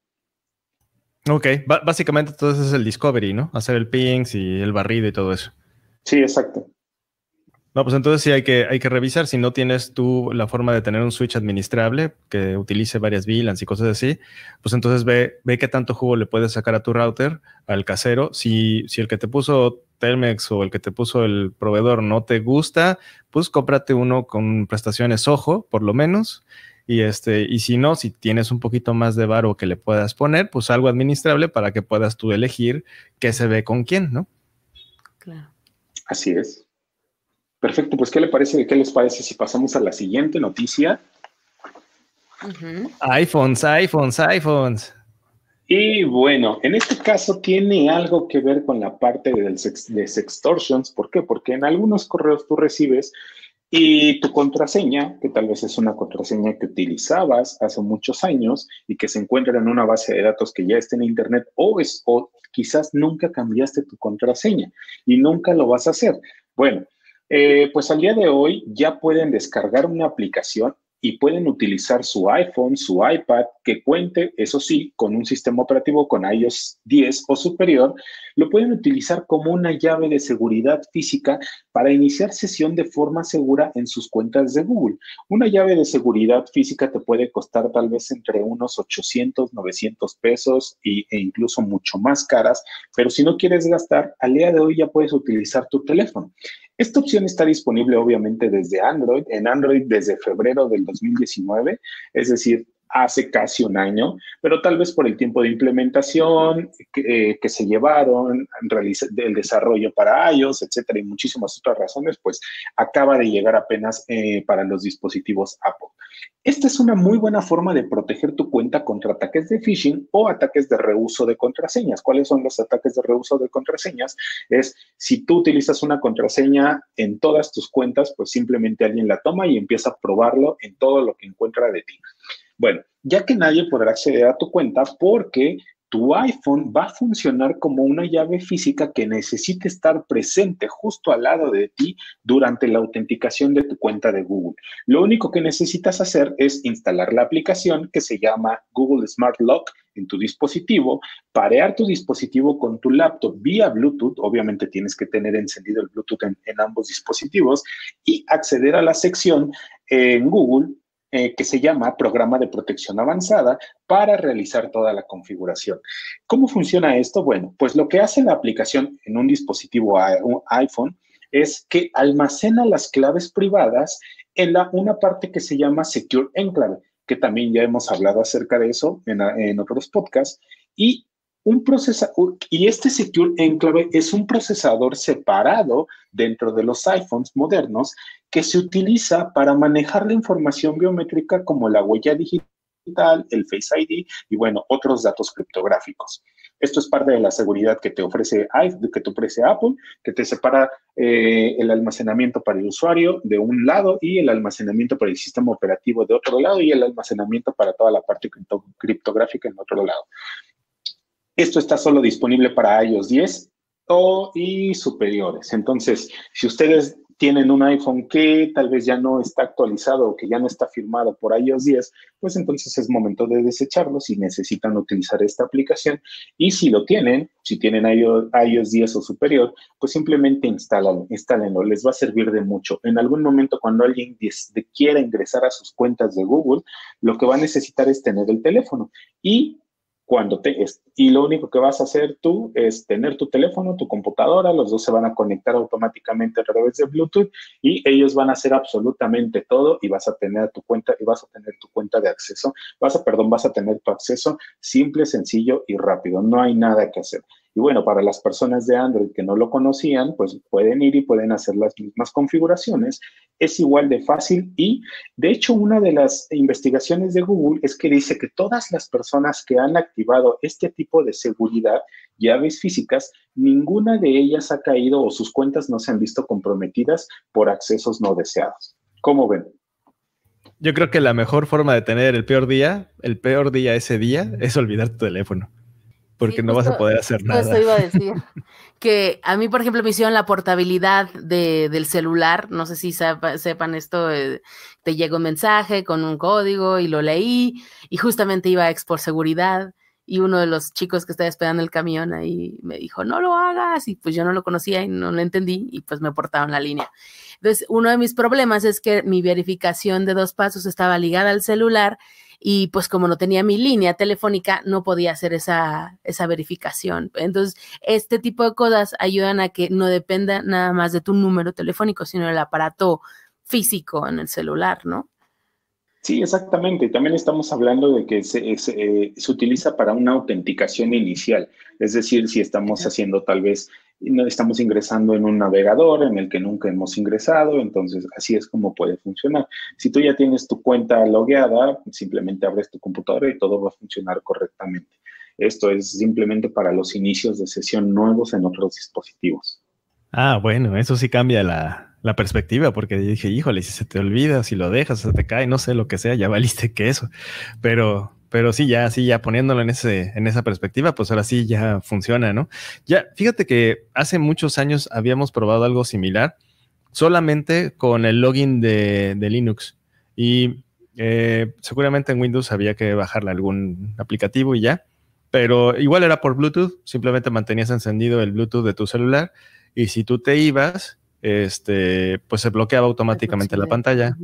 Ok, básicamente entonces es el discovery, ¿no? Hacer el ping y el barrido y todo eso. Sí, exacto. No, pues entonces sí hay que, hay que revisar. Si no tienes tú la forma de tener un switch administrable que utilice varias VLANs y cosas así, pues entonces ve, ve qué tanto jugo le puedes sacar a tu router, al casero. Si, si el que te puso Telmex o el que te puso el proveedor no te gusta, pues cómprate uno con prestaciones ojo, por lo menos. Y, este, y si no, si tienes un poquito más de varo que le puedas poner, pues algo administrable para que puedas tú elegir qué se ve con quién, ¿no? Claro. Así es. Perfecto, pues ¿qué le parece? ¿Qué les parece si pasamos a la siguiente noticia? iPhones, iPhones, iPhones. Y bueno, en este caso tiene algo que ver con la parte de sextortions. ¿Por qué? Porque en algunos correos tú recibes y tu contraseña, que tal vez es una contraseña que utilizabas hace muchos años y que se encuentra en una base de datos que ya está en Internet o, es, o quizás nunca cambiaste tu contraseña y nunca lo vas a hacer. Bueno, eh, pues al día de hoy ya pueden descargar una aplicación y pueden utilizar su iPhone, su iPad, que cuente, eso sí, con un sistema operativo con iOS 10 o superior, lo pueden utilizar como una llave de seguridad física para iniciar sesión de forma segura en sus cuentas de Google. Una llave de seguridad física te puede costar tal vez entre unos 800, 900 pesos e incluso mucho más caras, pero si no quieres gastar, al día de hoy ya puedes utilizar tu teléfono. Esta opción está disponible obviamente desde Android, en Android desde febrero del 2019, es decir, hace casi un año, pero tal vez por el tiempo de implementación que, eh, se llevaron, el desarrollo para iOS, etcétera, y muchísimas otras razones, pues acaba de llegar apenas eh, para los dispositivos Apple. Esta es una muy buena forma de proteger tu cuenta contra ataques de phishing o ataques de reuso de contraseñas. ¿Cuáles son los ataques de reuso de contraseñas? Es si tú utilizas una contraseña en todas tus cuentas, pues simplemente alguien la toma y empieza a probarlo en todo lo que encuentra de ti. Bueno, ya que nadie podrá acceder a tu cuenta porque tu iPhone va a funcionar como una llave física que necesite estar presente justo al lado de ti durante la autenticación de tu cuenta de Google. Lo único que necesitas hacer es instalar la aplicación que se llama Google Smart Lock en tu dispositivo, parear tu dispositivo con tu laptop vía Bluetooth, obviamente tienes que tener encendido el Bluetooth en, en ambos dispositivos, y acceder a la sección en Google eh, que se llama Programa de Protección Avanzada para realizar toda la configuración. ¿Cómo funciona esto? Bueno, pues lo que hace la aplicación en un dispositivo iPhone es que almacena las claves privadas en la, una parte que se llama Secure Enclave, que también ya hemos hablado acerca de eso en, en otros podcasts, y un procesador, y este Secure Enclave es un procesador separado dentro de los iPhones modernos que se utiliza para manejar la información biométrica como la huella digital, el Face ID y bueno, otros datos criptográficos. Esto es parte de la seguridad que te ofrece, que ofrece Apple, que te separa eh, el almacenamiento para el usuario de un lado y el almacenamiento para el sistema operativo de otro lado y el almacenamiento para toda la parte criptográfica en otro lado. Esto está solo disponible para iOS 10 o y superiores. Entonces, si ustedes tienen un iPhone que tal vez ya no está actualizado o que ya no está firmado por iOS 10, pues entonces es momento de desecharlo si necesitan utilizar esta aplicación. Y si lo tienen, si tienen iOS 10 o superior, pues simplemente instálenlo, instálenlo, les va a servir de mucho. En algún momento cuando alguien quiera ingresar a sus cuentas de Google, lo que va a necesitar es tener el teléfono. Y cuando te, y lo único que vas a hacer tú es tener tu teléfono, tu computadora, los dos se van a conectar automáticamente a través de Bluetooth y ellos van a hacer absolutamente todo y vas a tener tu cuenta y vas a tener tu cuenta de acceso, vas a, perdón, vas a tener tu acceso simple, sencillo y rápido, no hay nada que hacer. Y bueno, para las personas de Android que no lo conocían, pues pueden ir y pueden hacer las mismas configuraciones. Es igual de fácil y, de hecho, una de las investigaciones de Google es que dice que todas las personas que han activado este tipo de seguridad, llaves físicas, ninguna de ellas ha caído o sus cuentas no se han visto comprometidas por accesos no deseados. ¿Cómo ven? Yo creo que la mejor forma de tener el peor día, el peor día ese día, es olvidar tu teléfono porque no vas a poder hacer nada. Eso iba a decir. <laughs> que a mí, por ejemplo, me hicieron la portabilidad de, del celular. No sé si sepan esto. Eh, te llega un mensaje con un código y lo leí. Y justamente iba a por Seguridad. Y uno de los chicos que estaba esperando el camión ahí me dijo, no lo hagas. Y pues yo no lo conocía y no lo entendí. Y pues me portaron la línea. Entonces, uno de mis problemas es que mi verificación de dos pasos estaba ligada al celular y pues como no tenía mi línea telefónica, no podía hacer esa, esa verificación. Entonces, este tipo de cosas ayudan a que no dependa nada más de tu número telefónico, sino del aparato físico en el celular, ¿no? Sí, exactamente. También estamos hablando de que se, eh, se utiliza para una autenticación inicial. Es decir, si estamos haciendo tal vez estamos ingresando en un navegador en el que nunca hemos ingresado, entonces así es como puede funcionar. Si tú ya tienes tu cuenta logueada, simplemente abres tu computadora y todo va a funcionar correctamente. Esto es simplemente para los inicios de sesión nuevos en otros dispositivos. Ah, bueno, eso sí cambia la, la perspectiva, porque dije, híjole, si se te olvida, si lo dejas, se te cae, no sé lo que sea, ya valiste que eso. Pero pero sí, ya, sí, ya poniéndolo en, ese, en esa perspectiva, pues ahora sí ya funciona, ¿no? Ya, fíjate que hace muchos años habíamos probado algo similar, solamente con el login de, Linux. Y eh, seguramente en Windows había que bajarle algún aplicativo y ya, pero igual era por Bluetooth, simplemente mantenías encendido el Bluetooth de tu celular y si tú te ibas, este, pues se bloqueaba automáticamente la pantalla.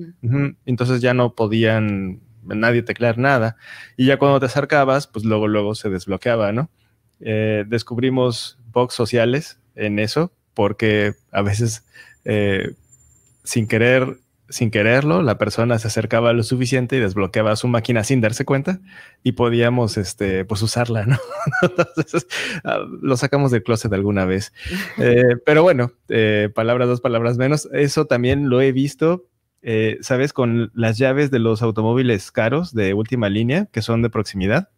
Entonces ya no podían nadie teclear nada. Y ya cuando te acercabas, pues luego, luego se desbloqueaba, ¿no? Eh, descubrimos box sociales en eso, porque a veces eh, sin querer, sin quererlo, la persona se acercaba lo suficiente y desbloqueaba su máquina sin darse cuenta y podíamos, este, pues usarla, ¿no? <laughs> Entonces, ah, lo sacamos del closet alguna vez. <laughs> Eh, pero bueno, palabras dos, palabras menos. Eso también lo he visto eh, ¿sabes? Con las llaves de los automóviles caros de última línea, que son de proximidad.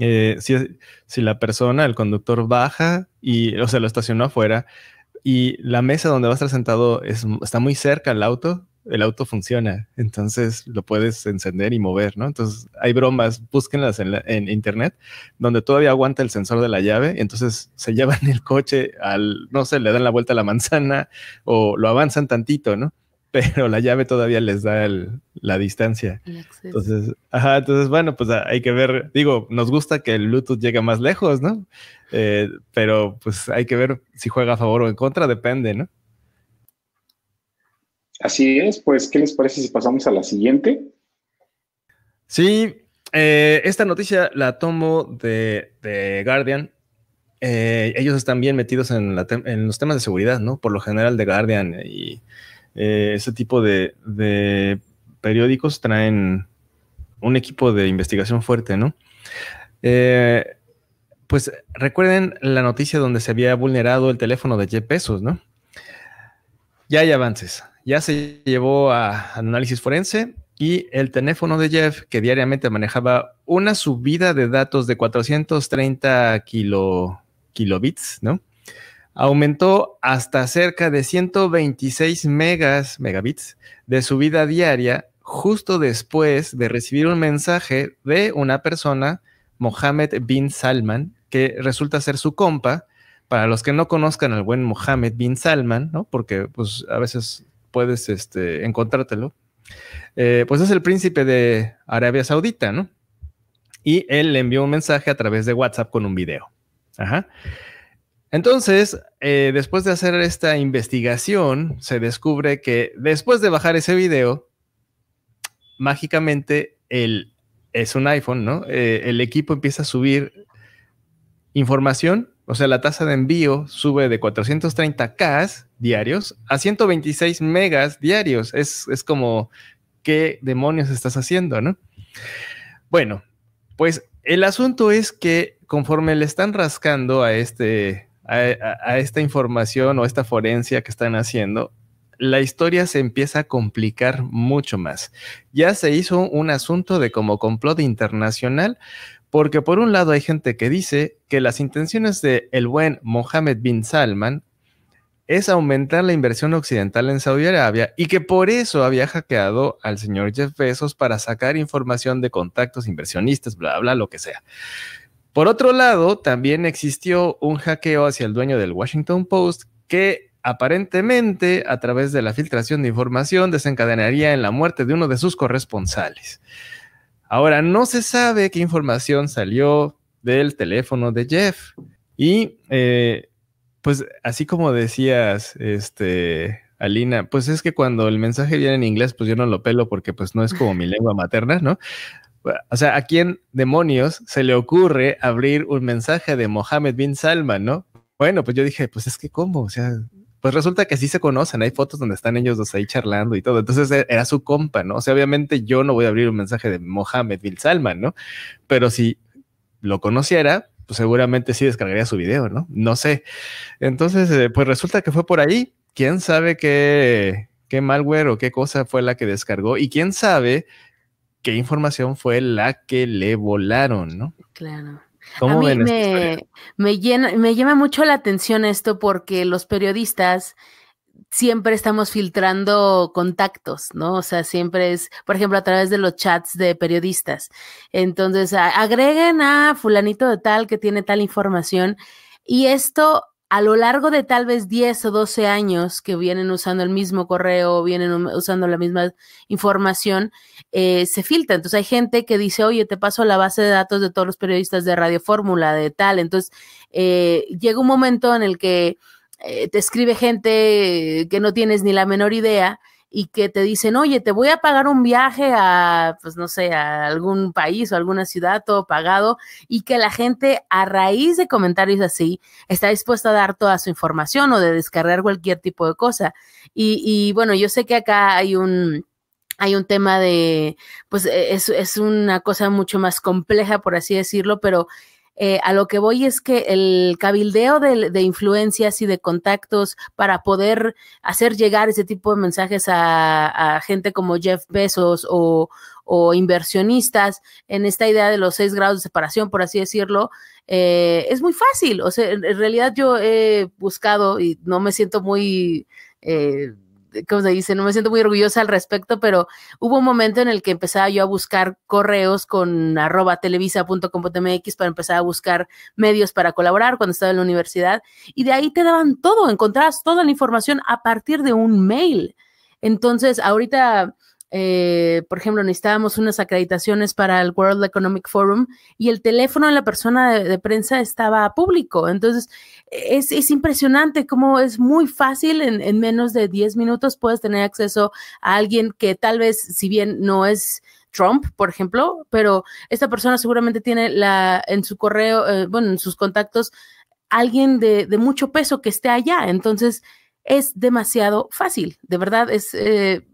Eh, si, la persona, el conductor baja y, o sea, lo estacionó afuera y la mesa donde va a estar sentado está muy cerca al auto, el auto funciona, entonces lo puedes encender y mover, ¿no? Entonces hay bromas, búsquenlas en, en, internet, donde todavía aguanta el sensor de la llave, entonces se llevan el coche al, no sé, le dan la vuelta a la manzana o lo avanzan tantito, ¿no? pero la llave todavía les da la distancia. entonces, entonces, bueno, pues ah, hay que ver, digo, nos gusta que el Bluetooth llegue más lejos, ¿no? Eh, pero pues hay que ver si juega a favor o en contra, depende, ¿no? Así es, pues, ¿qué les parece si pasamos a la siguiente? Sí, eh, esta noticia la tomo de, Guardian. Eh, ellos están bien metidos en, en los temas de seguridad, ¿no? Por lo general de Guardian y eh, ese tipo de, periódicos traen un equipo de investigación fuerte, ¿no? Eh, pues recuerden la noticia donde se había vulnerado el teléfono de Jeff Bezos, ¿no? Ya hay avances, ya se llevó a análisis forense y el teléfono de Jeff, que diariamente manejaba una subida de datos de 430 kilobits, ¿no? aumentó hasta cerca de 126 megas, megabits de su vida diaria justo después de recibir un mensaje de una persona, Mohammed bin Salman, que resulta ser su compa. Para los que no conozcan al buen Mohammed bin Salman, ¿no? Porque pues a veces puedes este, encontrártelo. Eh, pues es el príncipe de Arabia Saudita, ¿no? Y él le envió un mensaje a través de WhatsApp con un video. Ajá. Entonces, eh, después de hacer esta investigación, se descubre que después de bajar ese video, mágicamente es un iPhone, ¿no? Eh, el equipo empieza a subir información, o sea, la tasa de envío sube de 430K diarios a 126 megas diarios. Es, es como, ¿qué demonios estás haciendo, no? Bueno, pues el asunto es que conforme le están rascando a este a, esta información o esta forencia que están haciendo, la historia se empieza a complicar mucho más. Ya se hizo un asunto de como complot internacional, porque por un lado hay gente que dice que las intenciones de el buen Mohammed bin Salman es aumentar la inversión occidental en Saudi Arabia y que por eso había hackeado al señor Jeff Bezos para sacar información de contactos, inversionistas, bla, bla, lo que sea. Por otro lado, también existió un hackeo hacia el dueño del Washington Post que aparentemente, a través de la filtración de información, desencadenaría en la muerte de uno de sus corresponsales. Ahora, no se sabe qué información salió del teléfono de Jeff. Y eh, pues así como decías, este, Alina, pues es que cuando el mensaje viene en inglés, pues yo no lo pelo porque pues no es como mi lengua materna, ¿no? O sea, ¿a quién demonios se le ocurre abrir un mensaje de Mohamed bin Salman, no? Bueno, pues yo dije, pues es que cómo, o sea, pues resulta que sí se conocen, hay fotos donde están ellos dos ahí charlando y todo, entonces e-, era su compa, ¿no? O sea, obviamente yo no voy a abrir un mensaje de Mohamed bin Salman, ¿no? Pero si lo conociera, pues seguramente sí descargaría su video, ¿no? No sé. Entonces, eh, pues resulta que fue por ahí. ¿Quién sabe qué malware o qué cosa fue la que descargó? Y quién sabe qué información fue la que le volaron, ¿no? Claro. A mí me, me, llena, me llama mucho la atención esto porque los periodistas siempre estamos filtrando contactos, ¿no? O sea, siempre es, por ejemplo, a través de los chats de periodistas. Entonces, agreguen a fulanito de tal que tiene tal información y esto a lo largo de tal vez 10 o 12 años que vienen usando el mismo correo, vienen um, usando la misma información, eh, se filtra. Entonces hay gente que dice, oye, te paso la base de datos de todos los periodistas de Radio Fórmula, de tal. Entonces eh, llega un momento en el que eh, te escribe gente que no tienes ni la menor idea y que te dicen, oye, te voy a pagar un viaje a, pues no sé, a algún país o alguna ciudad, todo pagado, y que la gente a raíz de comentarios así está dispuesta a dar toda su información o de descargar cualquier tipo de cosa. Y, bueno, yo sé que acá hay un hay un tema de, pues e, es, es, una cosa mucho más compleja, por así decirlo, pero eh, a lo que voy es que el cabildeo de, influencias y de contactos para poder hacer llegar ese tipo de mensajes a, gente como Jeff Bezos o, inversionistas en esta idea de los seis grados de separación, por así decirlo, eh, es muy fácil. O sea, en realidad yo he buscado y no me siento muy eh, ¿cómo se dice? No me siento muy orgullosa al respecto, pero hubo un momento en el que empezaba yo a buscar correos con arroba televisa.com.mx para empezar a buscar medios para colaborar cuando estaba en la universidad y de ahí te daban todo, encontrabas toda la información a partir de un mail. Entonces, ahorita eh, por ejemplo, necesitábamos unas acreditaciones para el World Economic Forum y el teléfono de la persona de, prensa estaba público. Entonces, es, impresionante cómo es muy fácil, en, menos de 10 minutos puedes tener acceso a alguien que tal vez, si bien no es... Trump, por ejemplo, pero esta persona seguramente tiene la en su correo, eh, bueno, en sus contactos alguien de, de, mucho peso que esté allá. Entonces, es demasiado fácil. De verdad, es eh,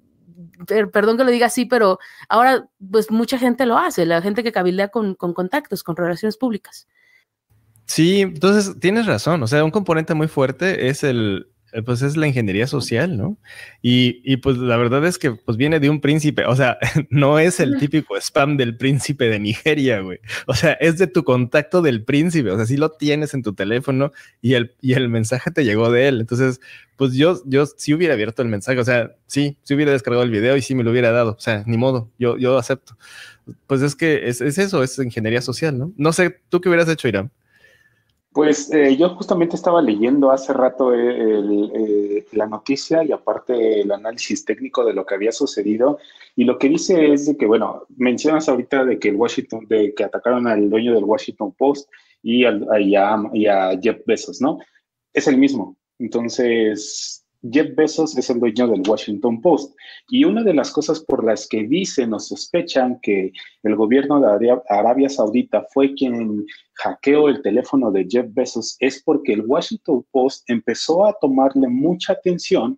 perdón que lo diga así, pero ahora pues mucha gente lo hace, la gente que cabildea con, con contactos, con relaciones públicas. Sí, entonces tienes razón, o sea, un componente muy fuerte es el, eh, pues es la ingeniería social, ¿no? Y, y, pues la verdad es que pues viene de un príncipe, o sea, <laughs> no es el típico spam del príncipe de Nigeria, güey. O sea, es de tu contacto del príncipe, o sea, si lo tienes en tu teléfono y el, y el mensaje te llegó de él. Entonces, pues yo, yo sí hubiera abierto el mensaje, o sea, sí, sí hubiera descargado el video y sí me lo hubiera dado, o sea, ni modo, yo, yo acepto. Pues es que es, es eso, es ingeniería social, ¿no? No sé, ¿tú qué hubieras hecho, Irán? Pues eh, yo justamente estaba leyendo hace rato eh, eh, la noticia y aparte el análisis técnico de lo que había sucedido y lo que dice es de que, bueno, mencionas ahorita de que el Washington, de que atacaron al dueño del Washington Post y, a, y a Jeff Bezos, ¿no? Es el mismo. Entonces, Jeff Bezos es el dueño del Washington Post y una de las cosas por las que dicen o sospechan que el gobierno de Arabia Saudita fue quien hackeó el teléfono de Jeff Bezos es porque el Washington Post empezó a tomarle mucha atención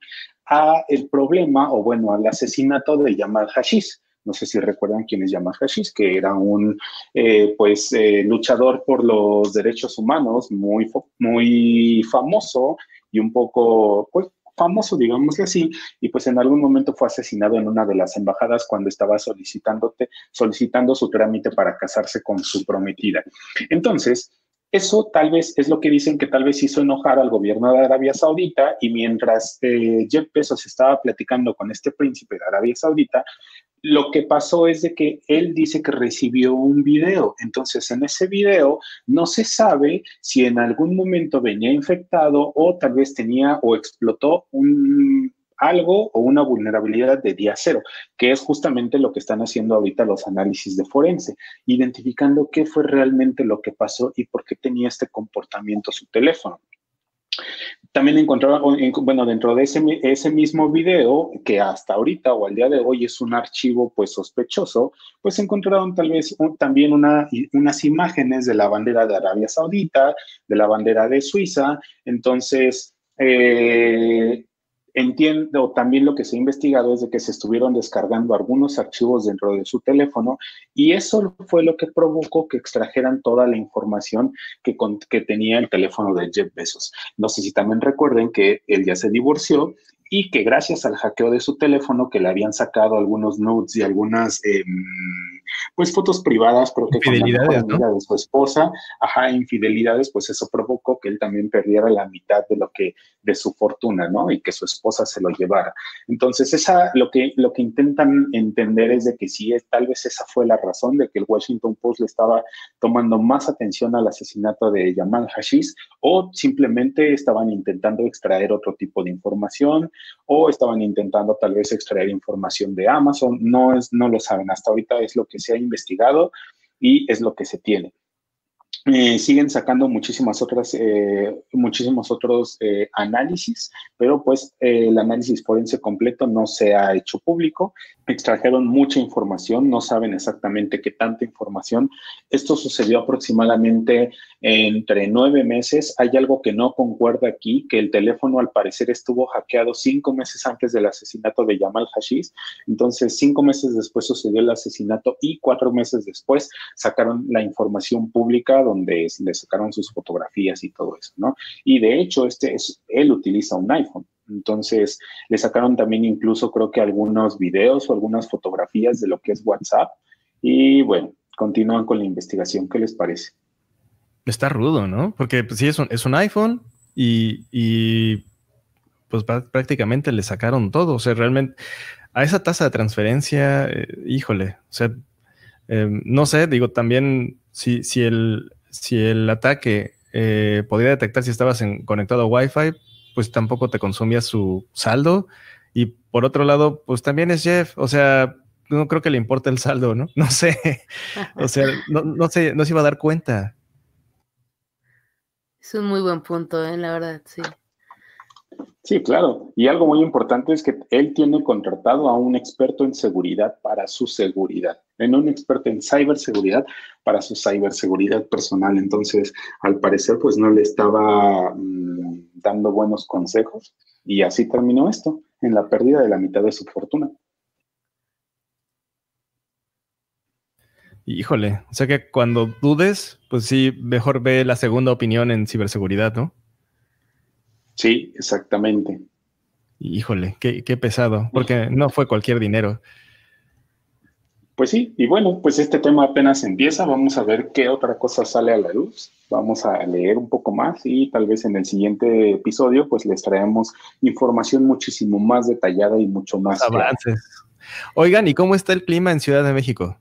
a el problema o bueno al asesinato de Yamal Hashish no sé si recuerdan quién es Jamal Hashish, que era un eh, pues eh, luchador por los derechos humanos muy, muy famoso y un poco pues, famoso, digámosle así, y pues en algún momento fue asesinado en una de las embajadas cuando estaba solicitándote, solicitando su trámite para casarse con su prometida. Entonces, eso tal vez es lo que dicen que tal vez hizo enojar al gobierno de Arabia Saudita y mientras eh, Jeff estaba platicando con este príncipe de Arabia Saudita, lo que pasó es de que él dice que recibió un video. Entonces, en ese video no se sabe si en algún momento venía infectado o tal vez tenía o explotó un algo o una vulnerabilidad de día cero, que es justamente lo que están haciendo ahorita los análisis de forense, identificando qué fue realmente lo que pasó y por qué tenía este comportamiento su teléfono. También encontraron, bueno, dentro de ese, mismo video, que hasta ahorita o al día de hoy es un archivo pues sospechoso, pues encontraron tal vez también unas imágenes de la bandera de Arabia Saudita, de la bandera de Suiza. Entonces, eh, Entiendo también lo que se ha investigado es de que se estuvieron descargando algunos archivos dentro de su teléfono y eso fue lo que provocó que extrajeran toda la información que, que tenía el teléfono de Jeff Bezos. No sé si también recuerden que él ya se divorció y que gracias al hackeo de su teléfono que le habían sacado algunos nudes y algunas em, pues fotos privadas, creo que infidelidades, de su esposa, ajá, infidelidades, pues eso provocó que él también perdiera la mitad de lo que de su fortuna, ¿no? Y que su esposa se lo llevara. Entonces, esa lo que lo que intentan entender es de que sí, es, tal vez esa fue la razón de que el Washington Post le estaba tomando más atención al asesinato de Yamal Hashish o simplemente estaban intentando extraer otro tipo de información o estaban intentando tal vez extraer información de Amazon. No, es, no lo saben, hasta ahorita es lo que se ha investigado y es lo que se tiene. Eh, siguen sacando muchísimas otras, eh, muchísimos otros eh, análisis, pero pues el análisis forense completo no se ha hecho público. Extrajeron mucha información, no saben exactamente qué tanta información. Esto sucedió aproximadamente entre nueve meses. Hay algo que no concuerda aquí, que el teléfono al parecer estuvo hackeado cinco meses antes del asesinato de Yamal Hashish. Entonces, cinco meses después sucedió el asesinato y cuatro meses después sacaron la información pública donde le sacaron sus fotografías y todo eso, ¿no? Y de hecho, este es, él utiliza un iPhone. Entonces, le sacaron también incluso creo que algunos videos o algunas fotografías de lo que es WhatsApp. Y bueno, continúan con la investigación. ¿Qué les parece? Está rudo, ¿no? Porque pues, sí, es un, iPhone y, pues prácticamente le sacaron todo. O sea, realmente a esa tasa de transferencia, eh, híjole, o sea, em, no sé, digo, también si, si el, si el ataque eh, podía detectar si estabas en, conectado a Wi-Fi, pues tampoco te consumía su saldo. Y por otro lado, pues también es Jeff, o sea, no creo que le importe el saldo, ¿no? <laughs> No sé, o sea, no, no, sé, no se iba a dar cuenta. Es un muy buen punto, ¿eh? la verdad, sí. Sí, claro. Y algo muy importante es que él tiene contratado a un experto en seguridad para su seguridad, en un experto en ciberseguridad para su ciberseguridad personal. Entonces, al parecer, pues no le estaba mm, dando buenos consejos y así terminó esto, en la pérdida de la mitad de su fortuna. Híjole, o sea que cuando dudes, pues sí, mejor ve la segunda opinión en ciberseguridad, ¿no? Sí, exactamente. Híjole, qué, qué pesado, porque no fue cualquier dinero. Pues sí, y bueno, pues este tema apenas empieza, vamos a ver qué otra cosa sale a la luz, vamos a leer un poco más y tal vez en el siguiente episodio pues les traemos información muchísimo más detallada y mucho más. Avances. Oigan, ¿y cómo está el clima en Ciudad de México?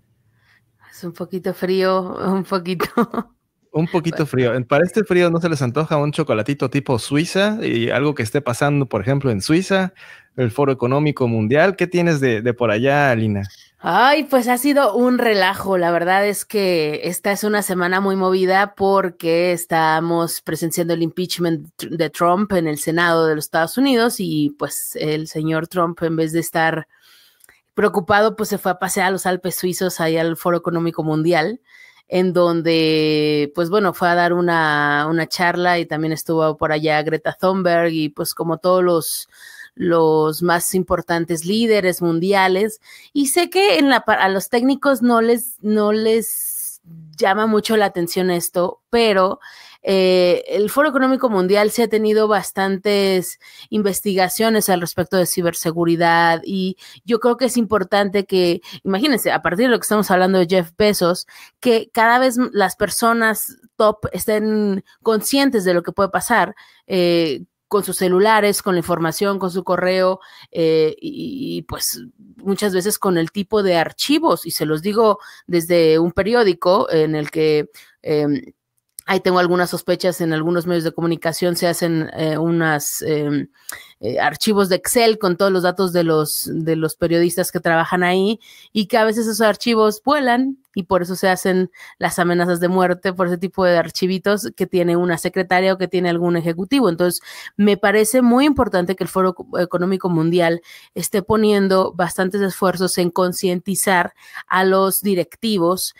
Es un poquito frío, un poquito. <laughs> Un poquito frío. Para este frío no se les antoja un chocolatito tipo Suiza y algo que esté pasando, por ejemplo, en Suiza, el Foro Económico Mundial. ¿Qué tienes de, por allá, Alina? Ay, pues ha sido un relajo. La verdad es que esta es una semana muy movida porque estamos presenciando el impeachment de Trump en el Senado de los Estados Unidos y pues el señor Trump en vez de estar preocupado, pues se fue a pasear a los Alpes suizos ahí al Foro Económico Mundial en donde, pues bueno, fue a dar una, charla y también estuvo por allá Greta Thunberg y pues como todos los los más importantes líderes mundiales y sé que en la, a los técnicos no les no les llama mucho la atención esto, pero eh, el Foro Económico Mundial se ha tenido bastantes investigaciones al respecto de ciberseguridad y yo creo que es importante que, imagínense, a partir de lo que estamos hablando de Jeff Bezos, que cada vez las personas top estén conscientes de lo que puede pasar. Eh, con sus celulares, con la información, con su correo eh, y, pues muchas veces con el tipo de archivos. Y se los digo desde un periódico en el que... Em, Ahí tengo algunas sospechas en algunos medios de comunicación, se hacen eh, unos em, eh, archivos de Excel con todos los datos de los, de los periodistas que trabajan ahí y que a veces esos archivos vuelan y por eso se hacen las amenazas de muerte por ese tipo de archivitos que tiene una secretaria o que tiene algún ejecutivo. Entonces, me parece muy importante que el Foro Económico Mundial esté poniendo bastantes esfuerzos en concientizar a los directivos,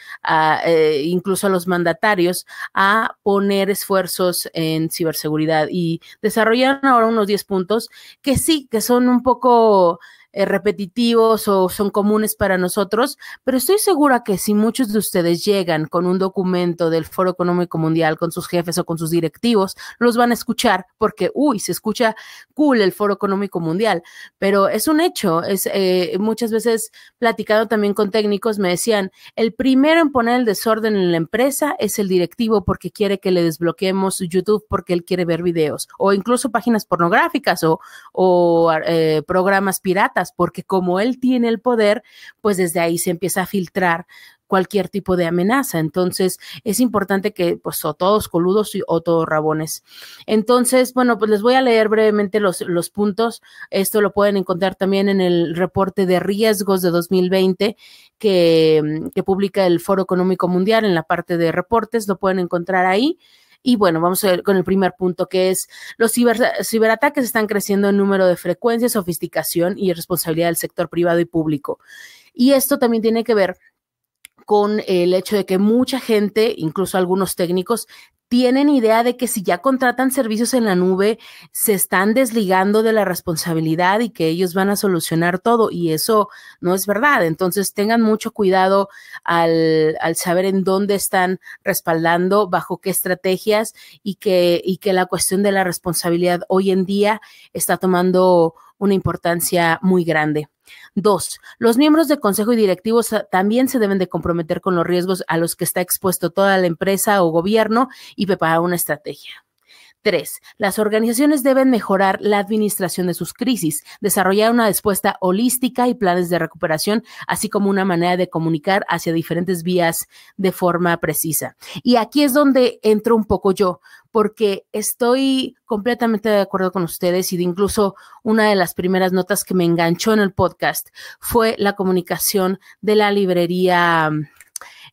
eh, incluso a los mandatarios, a poner esfuerzos en ciberseguridad y desarrollaron ahora unos 10 puntos que sí, que son un poco... Eh, repetitivos o son comunes para nosotros, pero estoy segura que si muchos de ustedes llegan con un documento del Foro Económico Mundial con sus jefes o con sus directivos, los van a escuchar porque, uy, se escucha cool el Foro Económico Mundial, pero es un hecho, es eh, muchas veces platicado también con técnicos, me decían, el primero en poner el desorden en la empresa es el directivo porque quiere que le desbloqueemos YouTube porque él quiere ver videos o incluso páginas pornográficas o, eh, programas piratas porque como él tiene el poder, pues desde ahí se empieza a filtrar cualquier tipo de amenaza. Entonces, es importante que, pues, o todos coludos o todos rabones. Entonces, bueno, pues les voy a leer brevemente los, puntos. Esto lo pueden encontrar también en el reporte de riesgos de 2020 que publica el Foro Económico Mundial en la parte de reportes. Lo pueden encontrar ahí. Y bueno, vamos a ver con el primer punto que es los ciberataques están creciendo en número de frecuencia, sofisticación y responsabilidad del sector privado y público. Y esto también tiene que ver con el hecho de que mucha gente, incluso algunos técnicos, tienen idea de que si ya contratan servicios en la nube, se están desligando de la responsabilidad y que ellos van a solucionar todo y eso no es verdad. Entonces tengan mucho cuidado al, al saber en dónde están respaldando, bajo qué estrategias y que, y que la cuestión de la responsabilidad hoy en día está tomando una importancia muy grande. Dos, los miembros de consejo y directivos ah, también se deben de comprometer con los riesgos a los que está expuesto toda la empresa o gobierno y preparar una estrategia. Tres, Las organizaciones deben mejorar la administración de sus crisis, desarrollar una respuesta holística y planes de recuperación, así como una manera de comunicar hacia diferentes vías de forma precisa. Y aquí es donde entro un poco yo, porque estoy completamente de acuerdo con ustedes y de incluso una de las primeras notas que me enganchó en el podcast fue la comunicación de la librería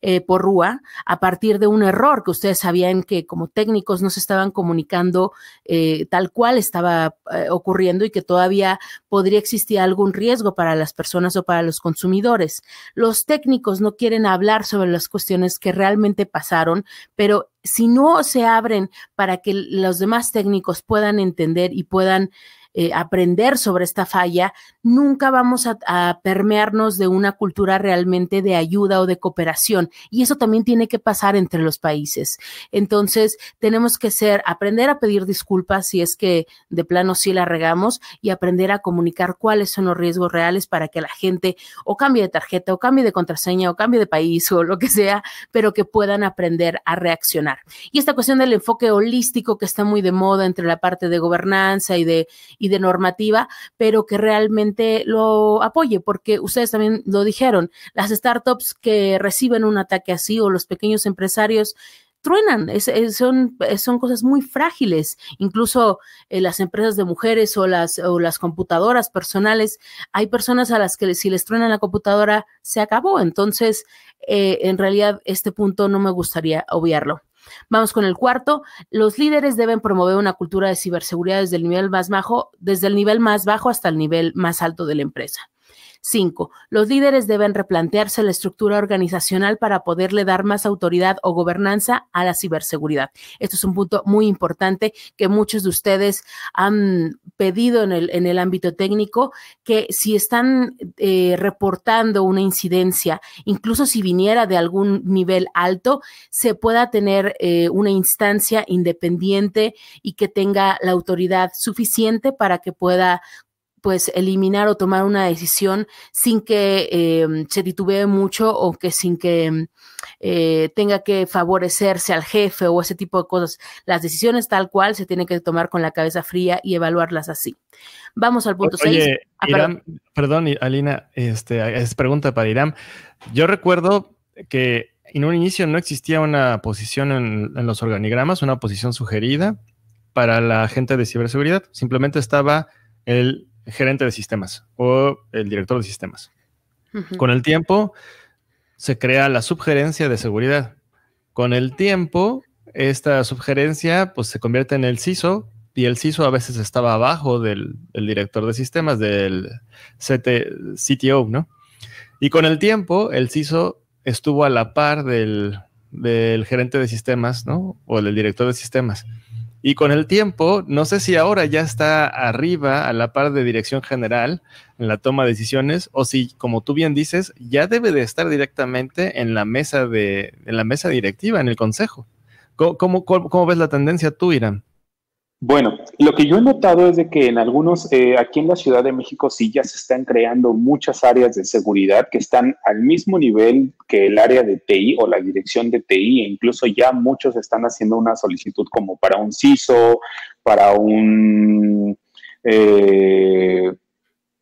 eh, por rúa a partir de un error que ustedes sabían que como técnicos no se estaban comunicando eh, tal cual estaba eh, ocurriendo y que todavía podría existir algún riesgo para las personas o para los consumidores. Los técnicos no quieren hablar sobre las cuestiones que realmente pasaron, pero si no se abren para que los demás técnicos puedan entender y puedan eh, aprender sobre esta falla, nunca vamos a, a, permearnos de una cultura realmente de ayuda o de cooperación. Y eso también tiene que pasar entre los países. Entonces, tenemos que ser, aprender a pedir disculpas si es que de plano sí la regamos y aprender a comunicar cuáles son los riesgos reales para que la gente o cambie de tarjeta o cambie de contraseña o cambie de país o lo que sea, pero que puedan aprender a reaccionar. Y esta cuestión del enfoque holístico que está muy de moda entre la parte de gobernanza y de y de normativa, pero que realmente lo apoye, porque ustedes también lo dijeron, las startups que reciben un ataque así o los pequeños empresarios truenan, son, cosas muy frágiles. Incluso eh, las empresas de mujeres o las, las computadoras personales, hay personas a las que si les truena la computadora, se acabó. Entonces, eh, en realidad, este punto no me gustaría obviarlo. Vamos con el cuarto. Los líderes deben promover una cultura de ciberseguridad desde el nivel más bajo, desde el nivel más bajo hasta el nivel más alto de la empresa. Cinco, Los líderes deben replantearse la estructura organizacional para poderle dar más autoridad o gobernanza a la ciberseguridad. Esto es un punto muy importante que muchos de ustedes han pedido en el, en el ámbito técnico, que si están eh, reportando una incidencia, incluso si viniera de algún nivel alto, se pueda tener eh, una instancia independiente y que tenga la autoridad suficiente para que pueda pues eliminar o tomar una decisión sin que em, se titubee mucho o que sin que em, eh, tenga que favorecerse al jefe o ese tipo de cosas. Las decisiones tal cual se tienen que tomar con la cabeza fría y evaluarlas así. Vamos al punto 6. Ah, perdón. perdón, Alina, este, es pregunta para Irán. Yo recuerdo que en un inicio no existía una posición en los organigramas, una posición sugerida para la gente de ciberseguridad. Simplemente estaba el gerente de sistemas o el director de sistemas. Con el tiempo se crea la subgerencia de seguridad. Con el tiempo, esta subgerencia pues, se convierte en el CISO y el CISO a veces estaba abajo del, director de sistemas, del CTO, ¿no? Y con el tiempo, el CISO estuvo a la par del, del gerente de sistemas, ¿no? O del director de sistemas. Y con el tiempo, no sé si ahora ya está arriba a la par de dirección general en la toma de decisiones o si, como tú bien dices, ya debe de estar directamente en la mesa de en la mesa directiva, en el consejo. ¿Cómo, ves la tendencia tú, Irán? Bueno, lo que yo he notado es de que en algunos, eh, aquí en la Ciudad de México sí ya se están creando muchas áreas de seguridad que están al mismo nivel que el área de TI o la dirección de TI, e incluso ya muchos están haciendo una solicitud como para un CISO, para un... Eh,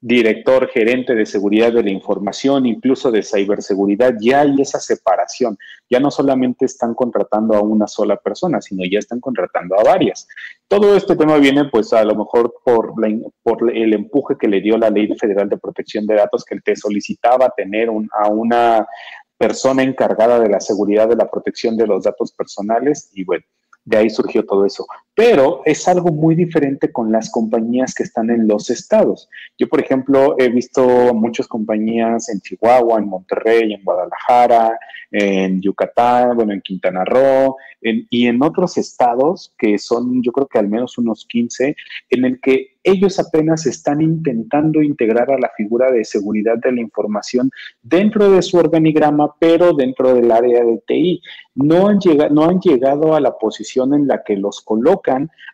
director, gerente de seguridad de la información, incluso de ciberseguridad, ya hay esa separación. Ya no solamente están contratando a una sola persona, sino ya están contratando a varias. Todo este tema viene pues a lo mejor por, por el empuje que le dio la Ley Federal de Protección de Datos que te solicitaba tener a una persona encargada de la seguridad de la protección de los datos personales y bueno, de ahí surgió todo eso pero es algo muy diferente con las compañías que están en los estados. Yo, por ejemplo, he visto muchas compañías en Chihuahua, en Monterrey, en Guadalajara, en Yucatán, bueno, en Quintana Roo y en otros estados que son, yo creo que al menos unos 15, en el que ellos apenas están intentando integrar a la figura de seguridad de la información dentro de su organigrama, pero dentro del área de TI. No han, llegado, no han llegado a la posición en la que los colocan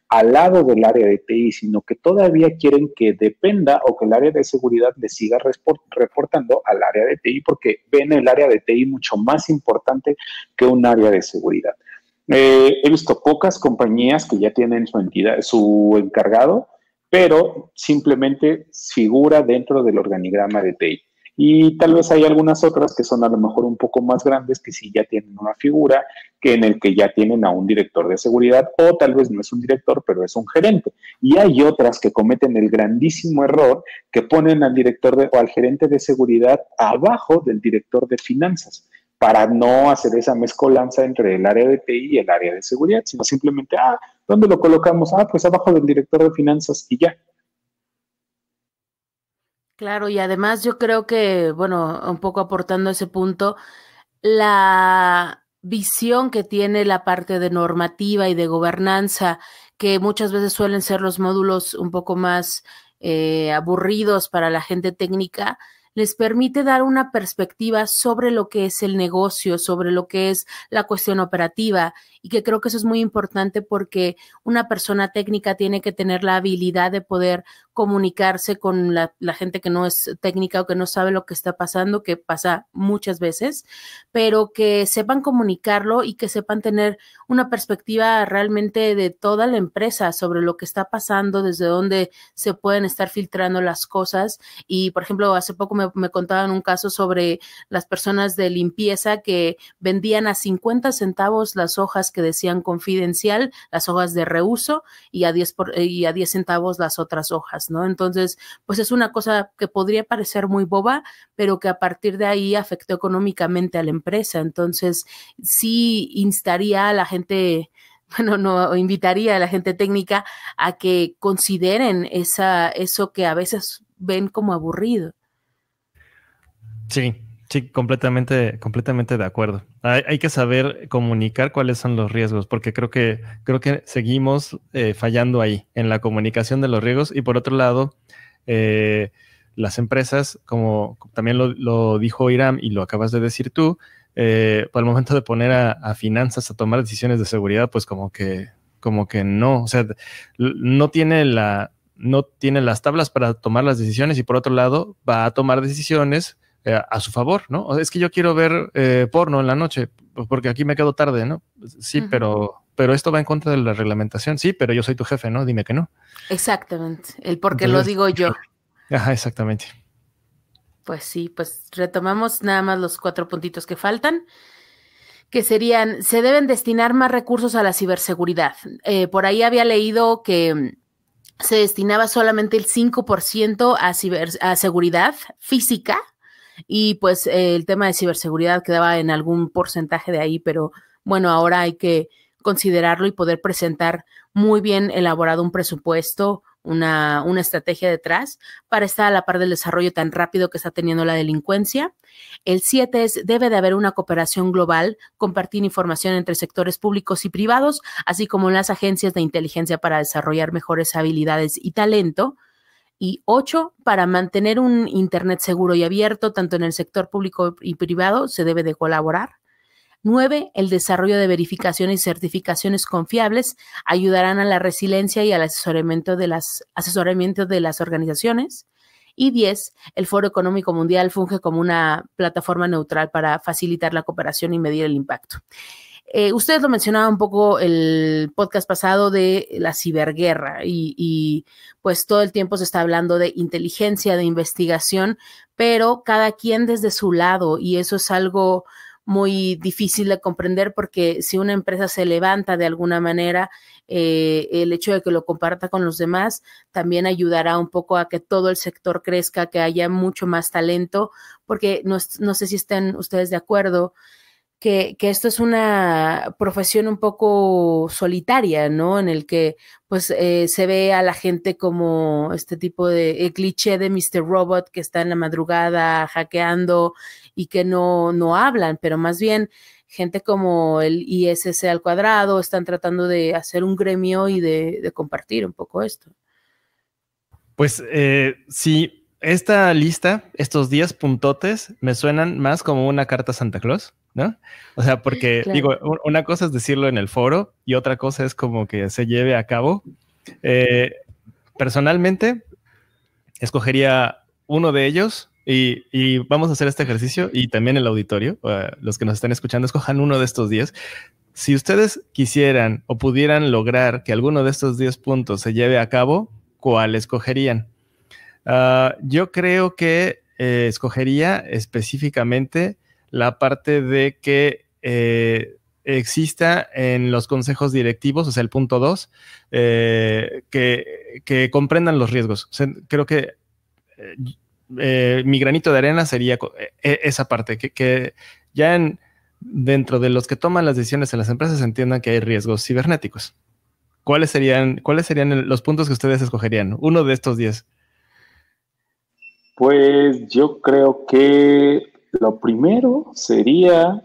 al lado del área de TI, sino que todavía quieren que dependa o que el área de seguridad le siga reportando al área de TI porque ven el área de TI mucho más importante que un área de seguridad. Eh, he visto pocas compañías que ya tienen su entidad, su encargado, pero simplemente figura dentro del organigrama de TI. Y tal vez hay algunas otras que son a lo mejor un poco más grandes, que sí ya tienen una figura, que en el que ya tienen a un director de seguridad, o tal vez no es un director, pero es un gerente. Y hay otras que cometen el grandísimo error que ponen al director de, o al gerente de seguridad abajo del director de finanzas para no hacer esa mezcolanza entre el área de TI y el área de seguridad, sino simplemente, ah, ¿dónde lo colocamos? Ah, pues abajo del director de finanzas y ya. Claro, y además yo creo que, bueno, un poco aportando ese punto, la visión que tiene la parte de normativa y de gobernanza, que muchas veces suelen ser los módulos un poco más eh, aburridos para la gente técnica, les permite dar una perspectiva sobre lo que es el negocio, sobre lo que es la cuestión operativa y que creo que eso es muy importante porque una persona técnica tiene que tener la habilidad de poder comunicarse con la, gente que no es técnica o que no sabe lo que está pasando, que pasa muchas veces, pero que sepan comunicarlo y que sepan tener una perspectiva realmente de toda la empresa sobre lo que está pasando, desde dónde se pueden estar filtrando las cosas. Y, por ejemplo, hace poco me, me contaban un caso sobre las personas de limpieza que vendían a 50 centavos las hojas que decían confidencial, las hojas de reuso y a 10, y a centavos las otras hojas, ¿no? Entonces, pues es una cosa que podría parecer muy boba, pero que a partir de ahí afectó económicamente a la empresa. Entonces, sí instaría a la gente <laughs> bueno, no invitaría a la gente técnica a que consideren esa, eso que a veces ven como aburrido. Sí, Sí, completamente, completamente de acuerdo. Hay, que saber comunicar cuáles son los riesgos, porque creo que, creo que seguimos eh, fallando ahí, en la comunicación de los riesgos. Y por otro lado, eh, las empresas, como también lo, dijo Iram y lo acabas de decir tú, eh, el pues momento de poner a, finanzas a tomar decisiones de seguridad, pues como que, como que no, o sea, no tiene la, no tiene las tablas para tomar las decisiones y por otro lado va a tomar decisiones eh, a su favor, ¿no? Es que yo quiero ver eh, porno en la noche, pues, porque aquí me quedo tarde, ¿no? Sí, pero pero esto va en contra de la reglamentación, sí, pero yo soy tu jefe, ¿no? Dime que no. Exactamente, el porque qué lo digo yo. <laughs> Ajá, exactamente. Pues sí, pues retomamos nada más los cuatro puntitos que faltan que serían, se deben destinar más recursos a la ciberseguridad. Eh, por ahí había leído que mm, se destinaba solamente el 5% a, a seguridad física y pues eh, el tema de ciberseguridad quedaba en algún porcentaje de ahí, pero bueno, ahora hay que considerarlo y poder presentar muy bien elaborado un presupuesto, una, una, estrategia detrás para estar a la par del desarrollo tan rápido que está teniendo la delincuencia. El 7 es, debe de haber una cooperación global, compartir información entre sectores públicos y privados, así como las agencias de inteligencia para desarrollar mejores habilidades y talento y ocho, para mantener un Internet seguro y abierto, tanto en el sector público y privado, se debe de colaborar. Nueve, el desarrollo de verificaciones y certificaciones confiables ayudarán a la resiliencia y al asesoramiento de las, de las organizaciones. Y diez, El Foro Económico Mundial funge como una plataforma neutral para facilitar la cooperación y medir el impacto. Eh, ustedes lo mencionaban un poco el podcast pasado de la ciberguerra y, pues todo el tiempo se está hablando de inteligencia, de investigación, pero cada quien desde su lado y eso es algo muy difícil de comprender porque si una empresa se levanta de alguna manera, eh, el hecho de que lo comparta con los demás también ayudará un poco a que todo el sector crezca, que haya mucho más talento, porque no, no sé si estén ustedes de acuerdo que, esto es una profesión un poco solitaria, ¿no? En el que pues eh, se ve a la gente como este tipo de cliché de Mr. Robot que está en la madrugada hackeando y que no, no hablan, pero más bien gente como el ISC al cuadrado están tratando de hacer un gremio y de, compartir un poco esto. Pues si eh, sí, esta lista, estos 10 puntotes, me suenan más como una carta Santa Claus ¿no? O sea, porque digo, una cosa es decirlo en el foro y otra cosa es como que se lleve a cabo. Eh, personalmente, escogería uno de ellos y, vamos a hacer este ejercicio y también el auditorio, los que nos están escuchando, escojan uno de estos 10. Si ustedes quisieran o pudieran lograr que alguno de estos 10 puntos se lleve a cabo, ¿cuál escogerían? Ah, yo creo que eh, escogería específicamente la parte de que eh, exista en los consejos directivos, o sea, el punto 2, eh, que, comprendan los riesgos. creo que eh, mi granito de arena sería e, esa parte, que, ya dentro de los que toman las decisiones en las empresas entiendan que hay riesgos cibernéticos. ¿Cuáles serían, ¿Cuáles serían los puntos que ustedes escogerían? Uno de estos diez. Pues yo creo que lo primero sería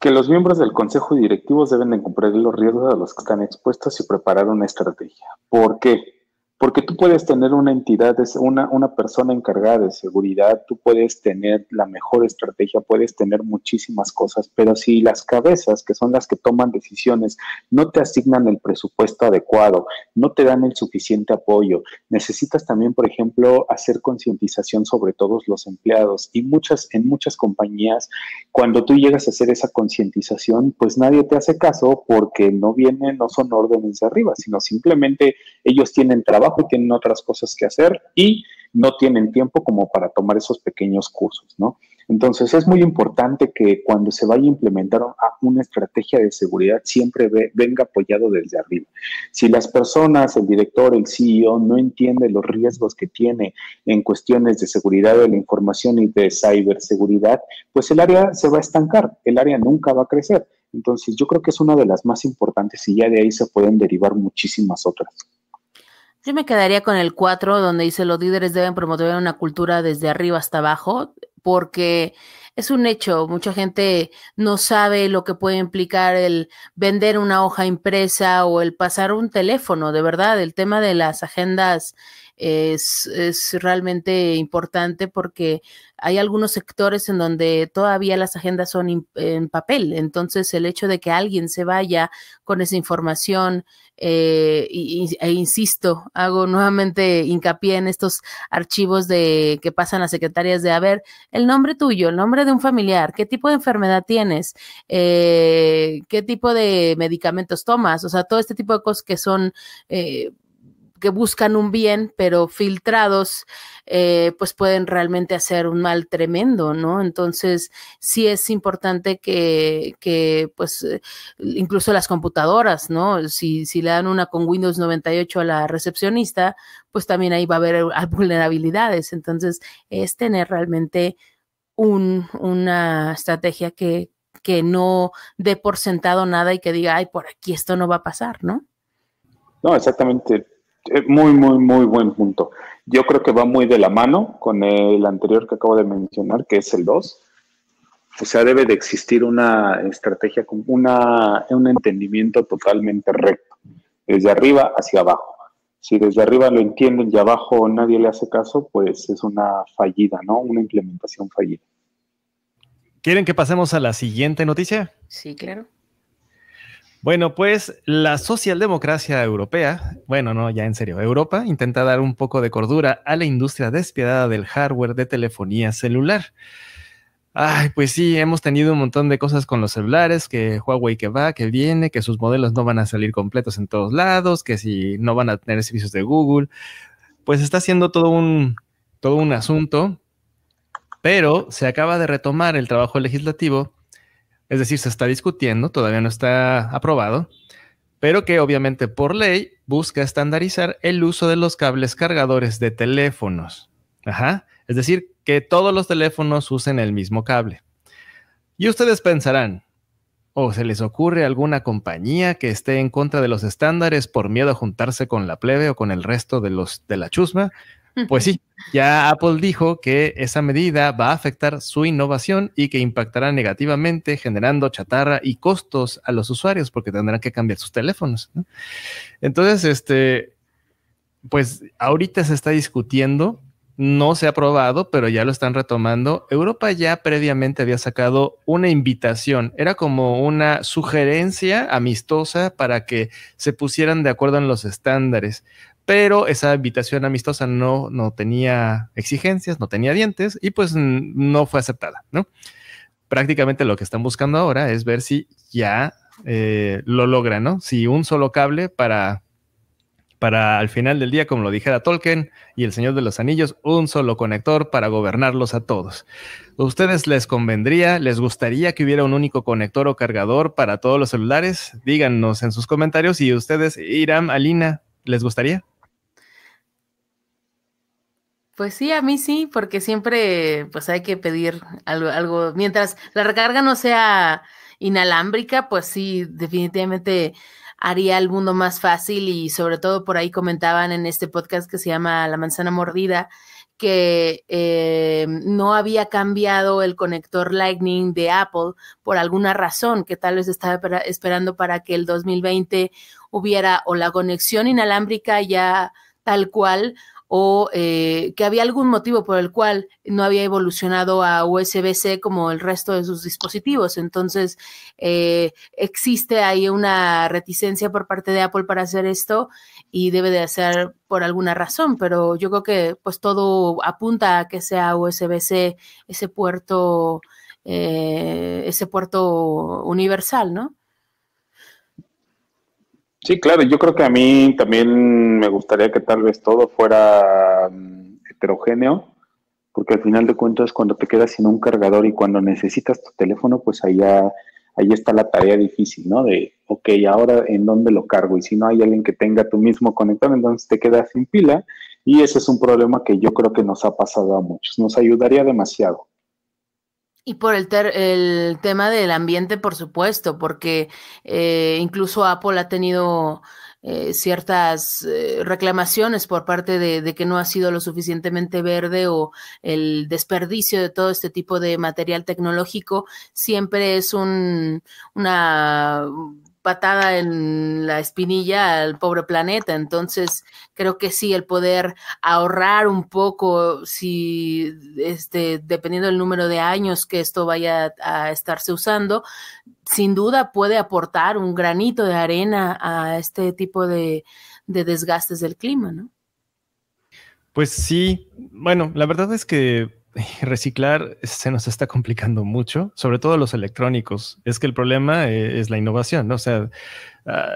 que los miembros del consejo directivo deben de comprender los riesgos a los que están expuestos y preparar una estrategia. ¿Por qué? Porque tú puedes tener una entidad, una, una persona encargada de seguridad, tú puedes tener la mejor estrategia, puedes tener muchísimas cosas, pero si las cabezas, que son las que toman decisiones, no te asignan el presupuesto adecuado, no te dan el suficiente apoyo, necesitas también, por ejemplo, hacer concientización sobre todos los empleados. Y muchas, en muchas compañías, cuando tú llegas a hacer esa concientización, pues nadie te hace caso porque no vienen, no son órdenes de arriba, sino simplemente ellos tienen trabajo tienen otras cosas que hacer y no tienen tiempo como para tomar esos pequeños cursos, ¿no? Entonces es muy importante que cuando se vaya a implementar una estrategia de seguridad siempre venga apoyado desde arriba. Si las personas, el director, el CEO no entiende los riesgos que tiene en cuestiones de seguridad de la información y de ciberseguridad, pues el área se va a estancar, el área nunca va a crecer. Entonces yo creo que es una de las más importantes y ya de ahí se pueden derivar muchísimas otras. Yo me quedaría con el 4, donde dice los líderes deben promover una cultura desde arriba hasta abajo, porque es un hecho, mucha gente no sabe lo que puede implicar el vender una hoja impresa o el pasar un teléfono, de verdad, el tema de las agendas es, realmente importante porque hay algunos sectores en donde todavía las agendas son en papel. Entonces, el hecho de que alguien se vaya con esa información, eh, e insisto, hago nuevamente hincapié en estos archivos de que pasan las secretarias de, a ver, el nombre tuyo, el nombre de un familiar, qué tipo de enfermedad tienes, eh, qué tipo de medicamentos tomas, o sea, todo este tipo de cosas que son... Eh, que buscan un bien, pero filtrados, eh, pues pueden realmente hacer un mal tremendo, ¿no? Entonces, sí es importante que, que pues, eh, incluso las computadoras, ¿no? Si, si le dan una con Windows 98 a la recepcionista, pues también ahí va a haber <laughs> vulnerabilidades. Entonces, es tener realmente una estrategia que, que no dé por sentado nada y que diga, ay, por aquí esto no va a pasar, ¿no? No, exactamente. Eh, muy, muy, muy buen punto. Yo creo que va muy de la mano con el anterior que acabo de mencionar, que es el 2. O sea, debe de existir una estrategia, una, un entendimiento totalmente recto, desde arriba hacia abajo. Si desde arriba lo entienden y abajo nadie le hace caso, pues es una fallida, ¿no? Una implementación fallida. ¿Quieren que pasemos a la siguiente noticia? Sí, claro. Bueno, pues la socialdemocracia europea, bueno, no, ya en serio, Europa intenta dar un poco de cordura a la industria despiadada del hardware de telefonía celular. Ay, pues sí, hemos tenido un montón de cosas con los celulares, que Huawei que va, que viene, que sus modelos no van a salir completos en todos lados, que si no van a tener servicios de Google, pues está siendo todo un, todo un asunto, pero se acaba de retomar el trabajo legislativo es decir, se está discutiendo, todavía no está aprobado, pero que obviamente por ley busca estandarizar el uso de los cables cargadores de teléfonos. Ajá. Es decir, que todos los teléfonos usen el mismo cable. Y ustedes pensarán, ¿o se les ocurre alguna compañía que esté en contra de los estándares por miedo a juntarse con la plebe o con el resto de los de la chusma? Pues sí, ya Apple dijo que esa medida va a afectar su innovación y que impactará negativamente generando chatarra y costos a los usuarios porque tendrán que cambiar sus teléfonos. Entonces, este, pues ahorita se está discutiendo, no se ha aprobado, pero ya lo están retomando. Europa ya previamente había sacado una invitación, era como una sugerencia amistosa para que se pusieran de acuerdo en los estándares pero esa invitación amistosa no, no tenía exigencias, no tenía dientes y pues no fue aceptada, ¿no? Prácticamente lo que están buscando ahora es ver si ya eh, lo logran, ¿no? Si un solo cable para, para al final del día, como lo dijera Tolkien y el Señor de los Anillos, un solo conector para gobernarlos a todos. ¿Ustedes les convendría, les gustaría que hubiera un único conector o cargador para todos los celulares? Díganos en sus comentarios y ustedes, Iram, Alina, ¿les gustaría? Pues sí, a mí sí, porque siempre pues hay que pedir algo, mientras la recarga no sea inalámbrica, pues sí, definitivamente haría el mundo más fácil y sobre todo por ahí comentaban en este podcast que se llama La manzana mordida que eh, no había cambiado el conector Lightning de Apple por alguna razón, que tal vez estaba esperando para que el 2020 hubiera o la conexión inalámbrica ya tal cual o eh, que había algún motivo por el cual no había evolucionado a USB-C como el resto de sus dispositivos. Entonces, eh, existe ahí una reticencia por parte de Apple para hacer esto y debe de hacer por alguna razón, pero yo creo que pues todo apunta a que sea USB-C ese puerto, eh, ese puerto universal, ¿no? Sí, claro, yo creo que a mí también me gustaría que tal vez todo fuera mm, heterogéneo, porque al final de cuentas cuando te quedas sin un cargador y cuando necesitas tu teléfono, pues allá, ahí está la tarea difícil, ¿no? De, ok, ahora en dónde lo cargo y si no hay alguien que tenga tu mismo conectado, entonces te quedas sin pila y ese es un problema que yo creo que nos ha pasado a muchos, nos ayudaría demasiado. Y por el, el tema del ambiente, por supuesto, porque eh, incluso Apple ha tenido eh, ciertas eh, reclamaciones por parte de, de, que no ha sido lo suficientemente verde o el desperdicio de todo este tipo de material tecnológico siempre es un, una patada en la espinilla al pobre planeta. Entonces, creo que sí, el poder ahorrar un poco, si este, dependiendo del número de años que esto vaya a estarse usando, sin duda puede aportar un granito de arena a este tipo de, de desgastes del clima, ¿no? Pues sí, bueno, la verdad es que <laughs> reciclar se nos está complicando mucho, sobre todo los electrónicos. Es que el problema eh, es la innovación, ¿no? O sea, ah,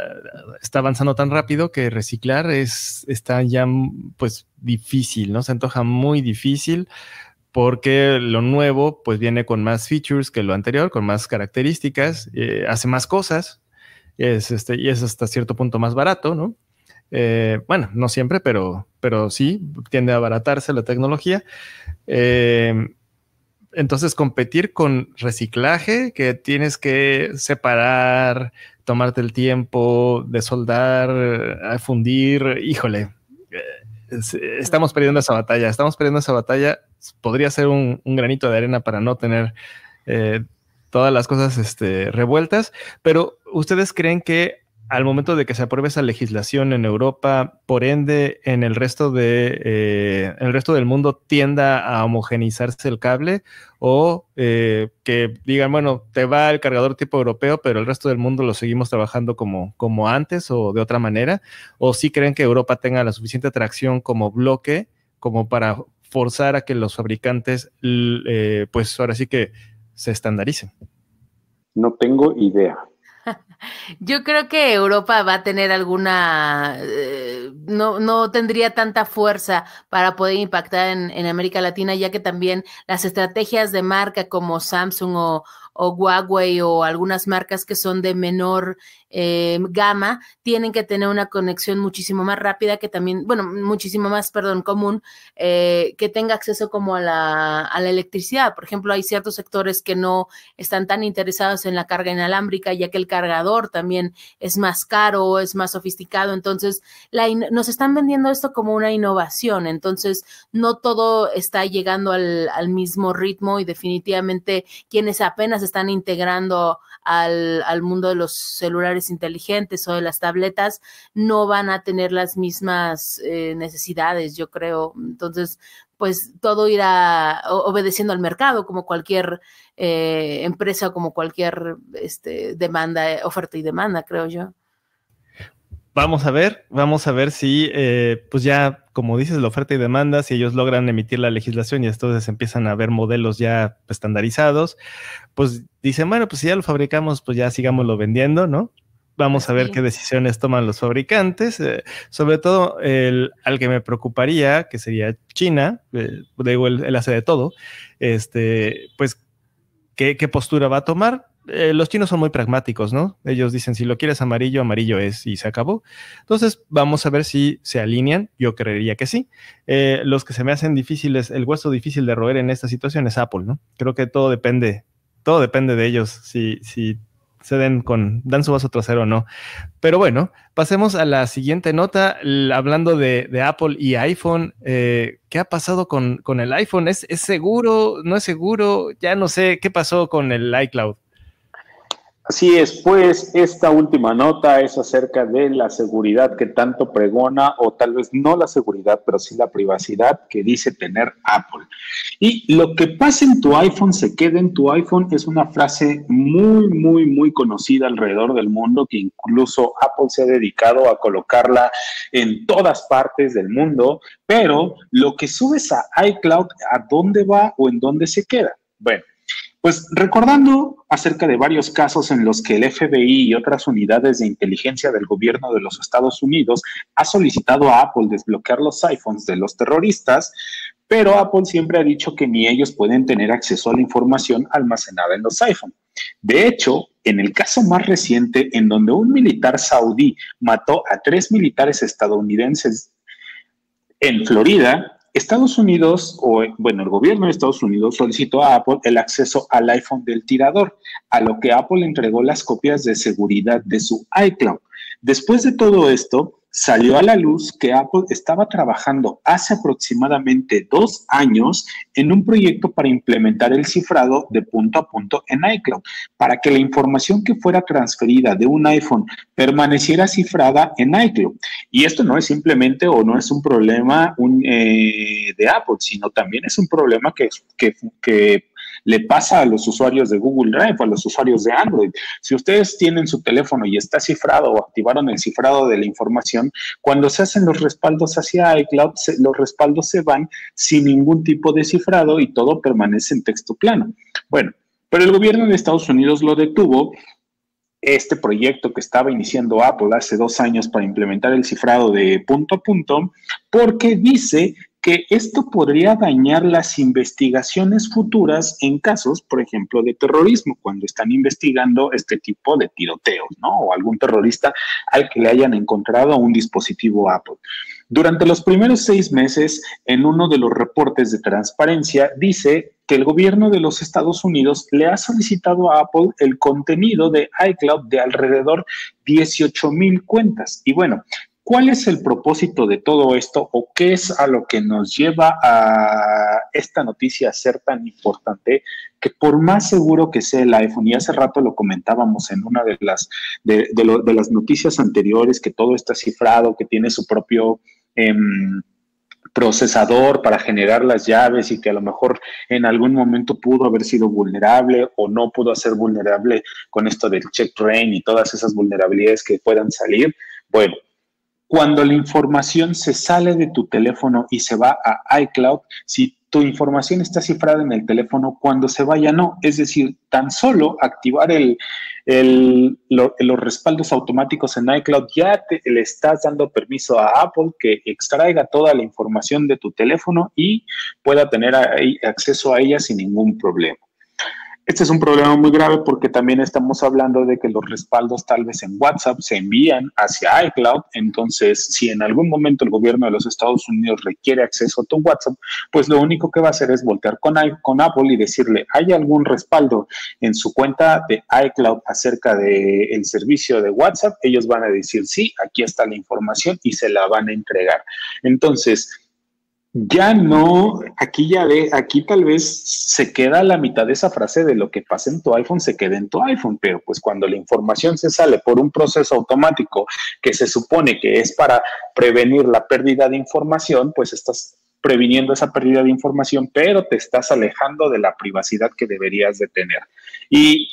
está avanzando tan rápido que reciclar es, está ya mm, pues difícil, ¿no? Se antoja muy difícil porque lo nuevo pues viene con más features que lo anterior, con más características, eh, hace más cosas, este, y es hasta cierto punto más barato, ¿no? Eh, bueno, no siempre, pero, pero sí tiende a abaratarse la tecnología. Eh, entonces, competir con reciclaje, que tienes que separar, tomarte el tiempo de soldar, fundir, híjole, eh, estamos perdiendo esa batalla, estamos perdiendo esa batalla. Podría ser un, granito de arena para no tener todas las cosas este, revueltas, pero ¿ustedes creen que al momento de que se apruebe esa legislación en Europa, por ende, en el resto de eh, el resto del mundo tienda a homogenizarse el cable o eh, que digan, bueno, te va el cargador tipo europeo, pero el resto del mundo lo seguimos trabajando como, como antes o de otra manera, o si creen que Europa tenga la suficiente tracción como bloque como para forzar a que los fabricantes, eh, pues ahora sí que se estandaricen. No tengo idea. Yo creo que Europa va a tener alguna, eh, no, no tendría tanta fuerza para poder impactar en, en, América Latina, ya que también las estrategias de marca como Samsung o, o Huawei o algunas marcas que son de menor Em, gama, tienen que tener una conexión muchísimo más rápida que también, bueno, muchísimo más, perdón, común, eh, que tenga acceso como a la, electricidad. Por ejemplo, hay ciertos sectores que no están tan interesados en la carga inalámbrica, ya que el cargador también es más caro, es más sofisticado. Entonces, nos están vendiendo esto como una innovación. Entonces, no todo está llegando al, mismo ritmo y definitivamente quienes apenas están integrando al mundo de los celulares inteligentes o de las tabletas no van a tener las mismas eh, necesidades, yo creo. Entonces, pues todo irá obedeciendo al mercado, como cualquier eh, empresa, como cualquier este, demanda, oferta y demanda, creo yo. Vamos a ver, vamos a ver si, eh, pues ya, como dices, la oferta y demanda, si ellos logran emitir la legislación y entonces empiezan a ver modelos ya estandarizados, pues dicen, bueno, pues si ya lo fabricamos, pues ya sigámoslo vendiendo, ¿no? Vamos a ver qué decisiones toman los fabricantes, eh, sobre todo el, al que me preocuparía, que sería China, eh, de digo, él, hace de todo, este, pues, ¿qué, postura va a tomar? Eh, los chinos son muy pragmáticos, ¿no? Ellos dicen, si lo quieres amarillo, amarillo es y se acabó. Entonces, vamos a ver si se alinean. Yo creería que sí. los que se me hacen difíciles, el hueso difícil de roer en esta situación es Apple, ¿no? Creo que todo depende, todo depende de ellos. Si, si se den con, dan su vaso trasero o no. Pero bueno, pasemos a la siguiente nota, hablando de, Apple y iPhone. Eh, ¿Qué ha pasado con, el iPhone? ¿Es, ¿Es seguro? ¿No es seguro? Ya no sé qué pasó con el iCloud. Así es, pues esta última nota es acerca de la seguridad que tanto pregona, o tal vez no la seguridad, pero sí la privacidad que dice tener Apple. Y lo que pasa en tu iPhone se queda en tu iPhone es una frase muy, muy, muy conocida alrededor del mundo, que incluso Apple se ha dedicado a colocarla en todas partes del mundo, pero lo que subes a iCloud, ¿a dónde va o en dónde se queda? Bueno. Pues recordando acerca de varios casos en los que el FBI y otras unidades de inteligencia del gobierno de los Estados Unidos ha solicitado a Apple desbloquear los iPhones de los terroristas, pero Apple siempre ha dicho que ni ellos pueden tener acceso a la información almacenada en los iPhones. De hecho, en el caso más reciente, en donde un militar saudí mató a tres militares estadounidenses en Florida, Estados Unidos, o bueno, el gobierno de Estados Unidos solicitó a Apple el acceso al iPhone del tirador, a lo que Apple entregó las copias de seguridad de su iCloud. Después de todo esto, salió a la luz que Apple estaba trabajando hace aproximadamente dos años en un proyecto para implementar el cifrado de punto a punto en iCloud, para que la información que fuera transferida de un iPhone permaneciera cifrada en iCloud. Y esto no es simplemente o no es un problema eh, de Apple, sino también es un problema que, que, que le pasa a los usuarios de Google Drive, a los usuarios de Android. Si ustedes tienen su teléfono y está cifrado o activaron el cifrado de la información, cuando se hacen los respaldos hacia iCloud, los respaldos se van sin ningún tipo de cifrado y todo permanece en texto plano. Bueno, pero el gobierno de Estados Unidos lo detuvo este proyecto que estaba iniciando Apple hace dos años para implementar el cifrado de punto a punto, porque dice que esto podría dañar las investigaciones futuras en casos, por ejemplo, de terrorismo, cuando están investigando este tipo de tiroteos, ¿no? O algún terrorista al que le hayan encontrado un dispositivo Apple. Durante los primeros seis meses, en uno de los reportes de transparencia, dice que el gobierno de los Estados Unidos le ha solicitado a Apple el contenido de iCloud de alrededor 18 mil cuentas. Y bueno, ¿Cuál es el propósito de todo esto o qué es a lo que nos lleva a esta noticia a ser tan importante? Que por más seguro que sea el iPhone, y hace rato lo comentábamos en una de las, de, las noticias anteriores, que todo está cifrado, que tiene su propio... Em, procesador para generar las llaves y que a lo mejor en algún momento pudo haber sido vulnerable o no pudo ser vulnerable con esto del check train y todas esas vulnerabilidades que puedan salir. Bueno, cuando la información se sale de tu teléfono y se va a iCloud, si tu información está cifrada en el teléfono, cuando se vaya no. Es decir, tan solo activar el, el, los respaldos automáticos en iCloud, ya te, le estás dando permiso a Apple que extraiga toda la información de tu teléfono y pueda tener acceso a ella sin ningún problema. Este es un problema muy grave porque también estamos hablando de que los respaldos tal vez en WhatsApp se envían hacia iCloud. Entonces, si en algún momento el gobierno de los Estados Unidos requiere acceso a tu WhatsApp, pues lo único que va a hacer es voltear con, Apple y decirle, ¿hay algún respaldo en su cuenta de iCloud acerca del servicio de WhatsApp? Ellos van a decir, sí, aquí está la información y se la van a entregar. Entonces, ya no, aquí ya ve, aquí tal vez se queda la mitad de esa frase de lo que pasa en tu iPhone se queda en tu iPhone, pero pues cuando la información se sale por un proceso automático que se supone que es para prevenir la pérdida de información, pues estás previniendo esa pérdida de información, pero te estás alejando de la privacidad que deberías de tener. Y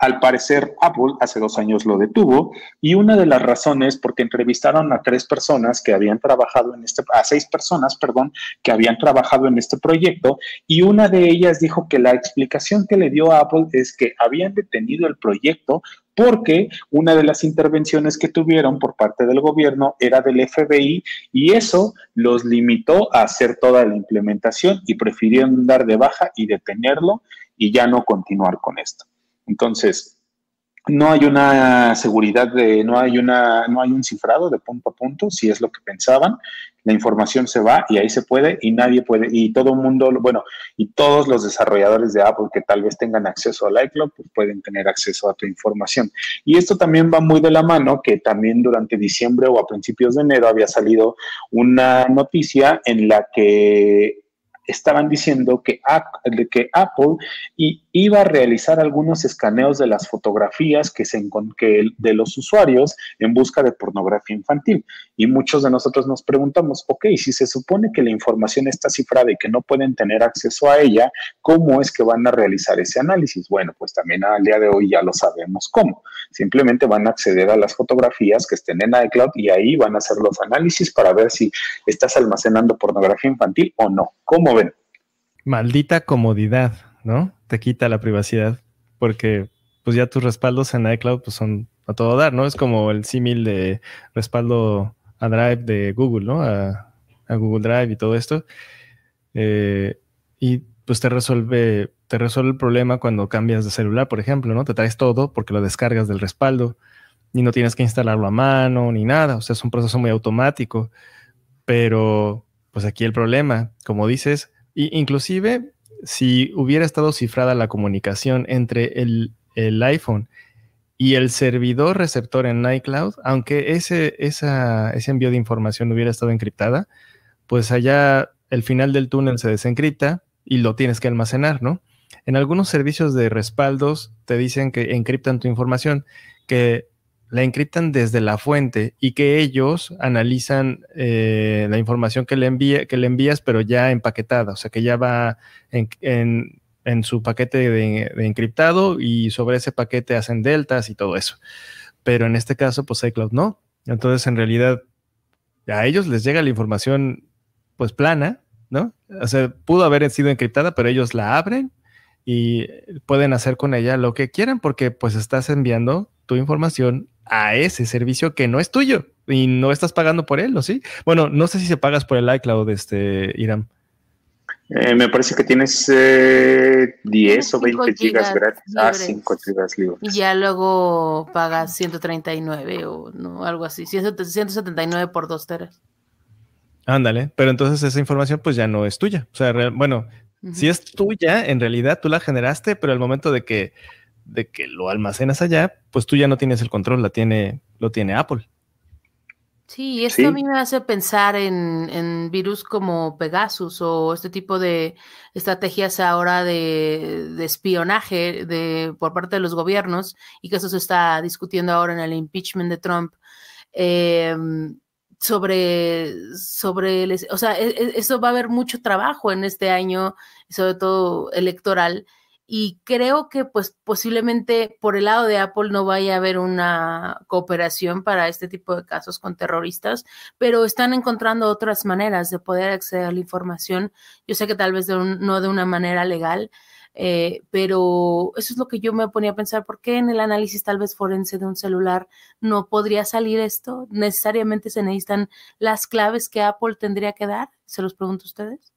al parecer, Apple hace dos años lo detuvo y una de las razones porque entrevistaron a tres personas que habían trabajado en este, a seis personas, perdón, que habían trabajado en este proyecto y una de ellas dijo que la explicación que le dio a Apple es que habían detenido el proyecto porque una de las intervenciones que tuvieron por parte del gobierno era del FBI y eso los limitó a hacer toda la implementación y prefirieron dar de baja y detenerlo y ya no continuar con esto. Entonces, no hay una seguridad de, no hay una, no hay un cifrado de punto a punto, si es lo que pensaban, la información se va y ahí se puede y nadie puede, y todo el mundo, bueno, y todos los desarrolladores de Apple que tal vez tengan acceso al iCloud, pues pueden tener acceso a tu información. Y esto también va muy de la mano, que también durante diciembre o a principios de enero había salido una noticia en la que estaban diciendo que, Apple iba a realizar algunos escaneos de las fotografías que se que de los usuarios en busca de pornografía infantil. Y muchos de nosotros nos preguntamos, ok, si se supone que la información está cifrada y que no pueden tener acceso a ella, ¿cómo es que van a realizar ese análisis? Bueno, pues también al día de hoy ya lo sabemos cómo. Simplemente van a acceder a las fotografías que estén en iCloud y ahí van a hacer los análisis para ver si estás almacenando pornografía infantil o no. ¿Cómo Maldita comodidad, ¿no? Te quita la privacidad porque pues ya tus respaldos en iCloud pues son a todo dar, ¿no? Es como el símil de respaldo a Drive de Google, ¿no? A, Google Drive y todo esto. Eh, y pues te resuelve, te resuelve el problema cuando cambias de celular, por ejemplo, ¿no? Te traes todo porque lo descargas del respaldo y no tienes que instalarlo a mano ni nada. O sea, es un proceso muy automático, pero pues aquí el problema, como dices, y inclusive si hubiera estado cifrada la comunicación entre el, el iPhone y el servidor receptor en iCloud, aunque ese, ese envío de información hubiera estado encriptada, pues allá el final del túnel se desencripta y lo tienes que almacenar, ¿no? En algunos servicios de respaldos te dicen que encriptan tu información, que la encriptan desde la fuente y que ellos analizan eh, la información que le, envías, pero ya empaquetada, o sea, que ya va en, su paquete de, de, encriptado y sobre ese paquete hacen deltas y todo eso. Pero en este caso, pues iCloud no. Entonces, en realidad, a ellos les llega la información, pues plana, ¿no? O sea, pudo haber sido encriptada, pero ellos la abren y pueden hacer con ella lo que quieran porque pues estás enviando tu información a ese servicio que no es tuyo y no estás pagando por él, ¿o sí? Bueno, no sé si se pagas por el iCloud, este, Iram. Eh, me parece que tienes 10 eh, o 20 gigas, gratis. Ah, 5 gigas libres. Y ya luego pagas 139 o no, algo así. 179 por 2 teras. Ándale, pero entonces esa información pues ya no es tuya. O sea, bueno, si es tuya, en realidad tú la generaste, pero al momento de que de que lo almacenas allá, pues tú ya no tienes el control, la tiene, lo tiene Apple. Sí, esto a mí me hace pensar en, virus como Pegasus o este tipo de estrategias ahora de, espionaje de, por parte de los gobiernos y que eso se está discutiendo ahora en el impeachment de Trump. Em, sobre, sobre, o sea, e, e, eso va a haber mucho trabajo en este año, sobre todo electoral, y creo que pues posiblemente por el lado de Apple no vaya a haber una cooperación para este tipo de casos con terroristas, pero están encontrando otras maneras de poder acceder a la información. Yo sé que tal vez no de una manera legal, eh, pero eso es lo que yo me ponía a pensar, ¿por qué en el análisis tal vez forense de un celular no podría salir esto? ¿Necesariamente se necesitan las claves que Apple tendría que dar? Se los pregunto a ustedes.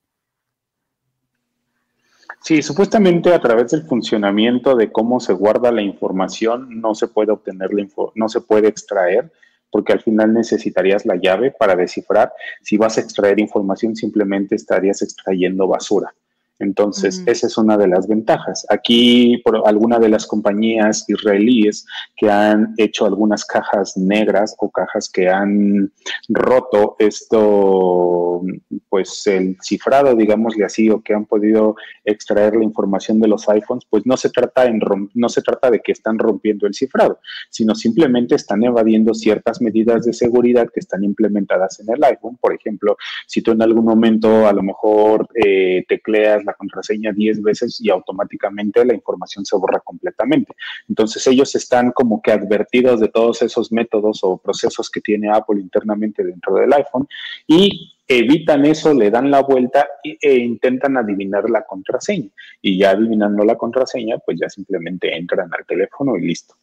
Sí, supuestamente a través del funcionamiento de cómo se guarda la información no se puede obtener la no se puede extraer porque al final necesitarías la llave para descifrar. Si vas a extraer información, simplemente estarías extrayendo basura. Entonces, esa es una de las ventajas. Aquí, por alguna de las compañías israelíes que han hecho algunas cajas negras o cajas que han roto esto, pues el cifrado, digámosle así, o que han podido extraer la información de los iPhones, pues no se trata, en no se trata de que están rompiendo el cifrado, sino simplemente están evadiendo ciertas medidas de seguridad que están implementadas en el iPhone. Por ejemplo, si tú en algún momento a lo mejor eh, tecleas la contraseña 10 veces y automáticamente la información se borra completamente. Entonces ellos están como que advertidos de todos esos métodos o procesos que tiene Apple internamente dentro del iPhone y evitan eso, le dan la vuelta e, intentan adivinar la contraseña. Y ya adivinando la contraseña, pues ya simplemente entran al teléfono y listo.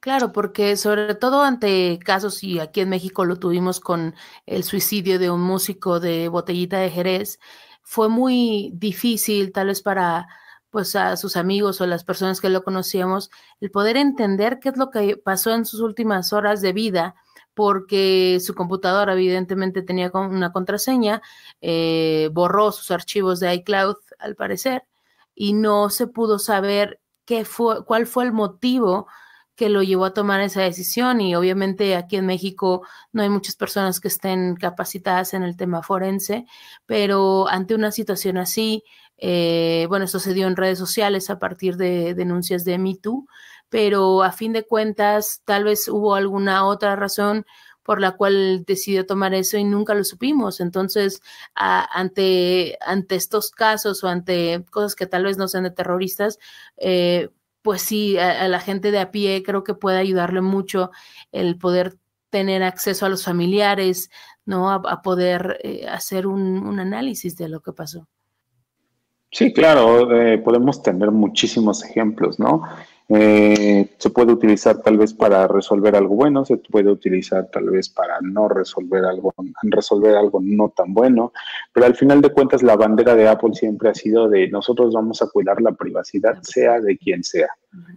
Claro, porque sobre todo ante casos, y aquí en México lo tuvimos con el suicidio de un músico de Botellita de Jerez, fue muy difícil tal vez para pues a sus amigos o las personas que lo conocíamos, el poder entender qué es lo que pasó en sus últimas horas de vida, porque su computadora evidentemente tenía una contraseña, eh, borró sus archivos de iCloud al parecer, y no se pudo saber qué fue, cuál fue el motivo que lo llevó a tomar esa decisión y obviamente aquí en México no hay muchas personas que estén capacitadas en el tema forense, pero ante una situación así, eh, bueno, eso se dio en redes sociales a partir de denuncias de MeToo, pero a fin de cuentas tal vez hubo alguna otra razón por la cual decidió tomar eso y nunca lo supimos. Entonces, ante, ante estos casos o ante cosas que tal vez no sean de terroristas, eh, pues sí, a, la gente de a pie creo que puede ayudarle mucho el poder tener acceso a los familiares, ¿no? A, poder eh, hacer un, análisis de lo que pasó. Sí, claro, eh, podemos tener muchísimos ejemplos, ¿no? Eh, se puede utilizar tal vez para resolver algo bueno, se puede utilizar tal vez para no resolver algo, resolver algo no tan bueno, pero al final de cuentas la bandera de Apple siempre ha sido de nosotros vamos a cuidar la privacidad, sea de quien sea.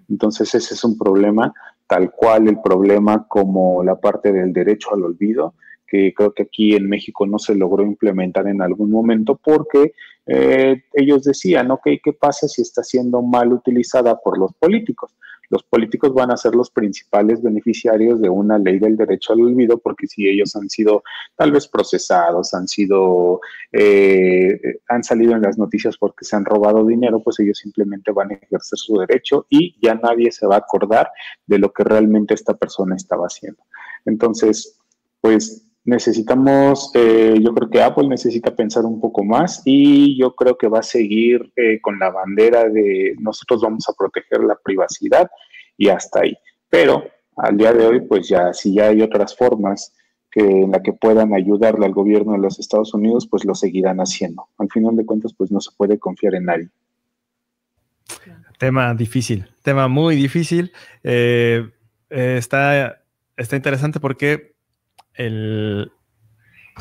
Entonces ese es un problema, tal cual el problema como la parte del derecho al olvido, que creo que aquí en México no se logró implementar en algún momento porque eh, ellos decían, ok, ¿qué pasa si está siendo mal utilizada por los políticos? Los políticos van a ser los principales beneficiarios de una ley del derecho al olvido porque si ellos han sido tal vez procesados, han sido, eh, han salido en las noticias porque se han robado dinero, pues ellos simplemente van a ejercer su derecho y ya nadie se va a acordar de lo que realmente esta persona estaba haciendo. Entonces, pues necesitamos, eh, yo creo que Apple necesita pensar un poco más y yo creo que va a seguir eh, con la bandera de nosotros vamos a proteger la privacidad y hasta ahí. Pero al día de hoy, pues ya, si ya hay otras formas que, en la que puedan ayudarle al gobierno de los Estados Unidos, pues lo seguirán haciendo. Al final de cuentas, pues no se puede confiar en nadie. Tema difícil, tema muy difícil. Eh, está, está interesante porque el,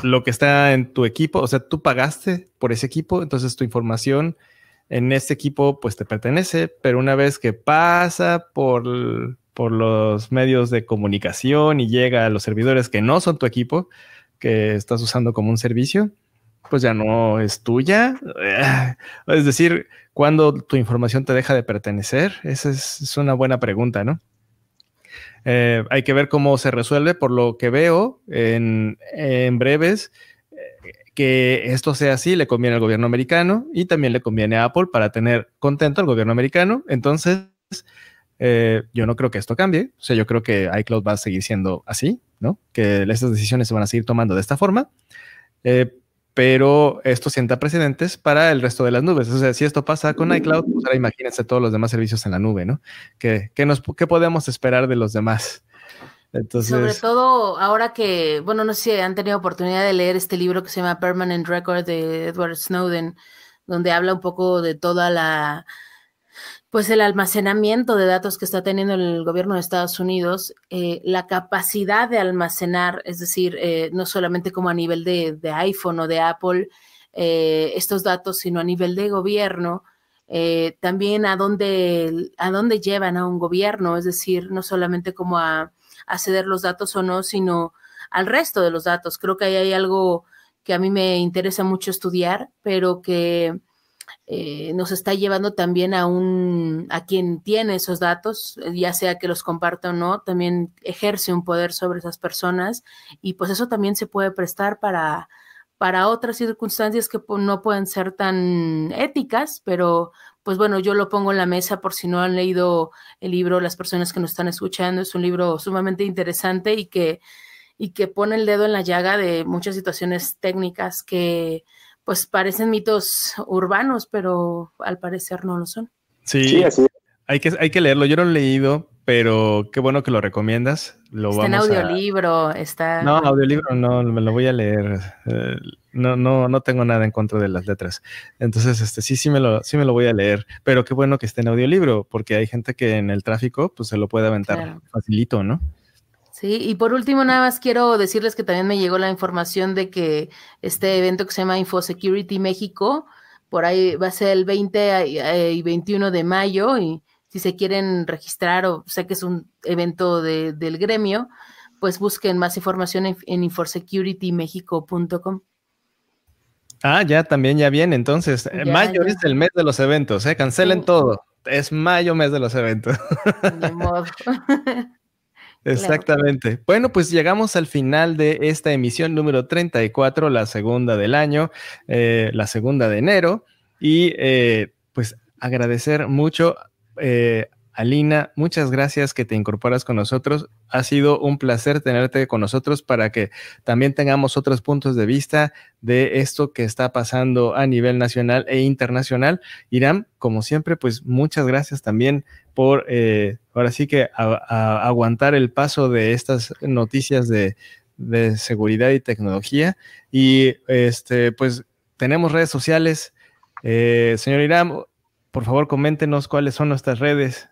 lo que está en tu equipo, o sea, tú pagaste por ese equipo, entonces tu información en ese equipo pues te pertenece, pero una vez que pasa por, los medios de comunicación y llega a los servidores que no son tu equipo, que estás usando como un servicio, pues ya no es tuya. Es decir, cuando tu información te deja de pertenecer? Esa es una buena pregunta, ¿no? Eh, hay que ver cómo se resuelve, por lo que veo en, breves, eh, que esto sea así le conviene al gobierno americano y también le conviene a Apple para tener contento al gobierno americano. Entonces, eh, yo no creo que esto cambie. O sea, yo creo que iCloud va a seguir siendo así, ¿no? Que estas decisiones se van a seguir tomando de esta forma pero esto sienta precedentes para el resto de las nubes. O sea, si esto pasa con iCloud, pues ahora imagínense todos los demás servicios en la nube, ¿no? ¿Qué, nos, qué podemos esperar de los demás? Entonces... Sobre todo ahora que, bueno, no sé si han tenido oportunidad de leer este libro que se llama Permanent Record de Edward Snowden, donde habla un poco de toda la pues el almacenamiento de datos que está teniendo el gobierno de Estados Unidos, eh, la capacidad de almacenar, es decir, eh, no solamente como a nivel de, iPhone o de Apple, eh, estos datos, sino a nivel de gobierno, también a dónde, a dónde llevan a un gobierno, es decir, no solamente como a, acceder los datos o no, sino al resto de los datos. Creo que ahí hay algo que a mí me interesa mucho estudiar, pero que eh, nos está llevando también a un a quien tiene esos datos, eh, ya sea que los comparta o no, también ejerce un poder sobre esas personas y pues eso también se puede prestar para para otras circunstancias que no pueden ser tan éticas, pero pues bueno, yo lo pongo en la mesa por si no han leído el libro, las personas que nos están escuchando, es un libro sumamente interesante y que, y que pone el dedo en la llaga de muchas situaciones técnicas que, pues parecen mitos urbanos, pero al parecer no lo son. Sí, así. Hay que, hay que leerlo. Yo lo he leído, pero qué bueno que lo recomiendas. está en audiolibro, está. No, audiolibro no, me lo voy a leer. Eh, no, no, no tengo nada en contra de las letras. Entonces, este, sí, sí me lo, sí me lo voy a leer. Pero qué bueno que esté en audiolibro, porque hay gente que en el tráfico, pues se lo puede aventar facilito, ¿no? Sí, y por último, nada más quiero decirles que también me llegó la información de que este evento que se llama InfoSecurity México, por ahí va a ser el 20 eh, y 21 de mayo, y si se quieren registrar o sé que es un evento del gremio, pues busquen más información en, InfoSecurityMéxico.com infosecuritymexico.com. Ah, ya también, ya viene. Entonces, eh, mayo es el mes de los eventos, ¿eh? cancelen todo. Es mayo mes de los eventos. <laughs> <laughs> Exactamente. Bueno, pues llegamos al final de esta emisión número 34, la segunda del año, eh, la segunda de enero. Y eh, pues agradecer mucho eh, Alina, muchas gracias que te incorporas con nosotros. Ha sido un placer tenerte con nosotros para que también tengamos otros puntos de vista de esto que está pasando a nivel nacional e internacional. Irán, como siempre, pues muchas gracias también por eh, ahora sí que aguantar el paso de estas noticias de, seguridad y tecnología. Y este, pues tenemos redes sociales. Eh, señor Irán, por favor, coméntenos cuáles son nuestras redes.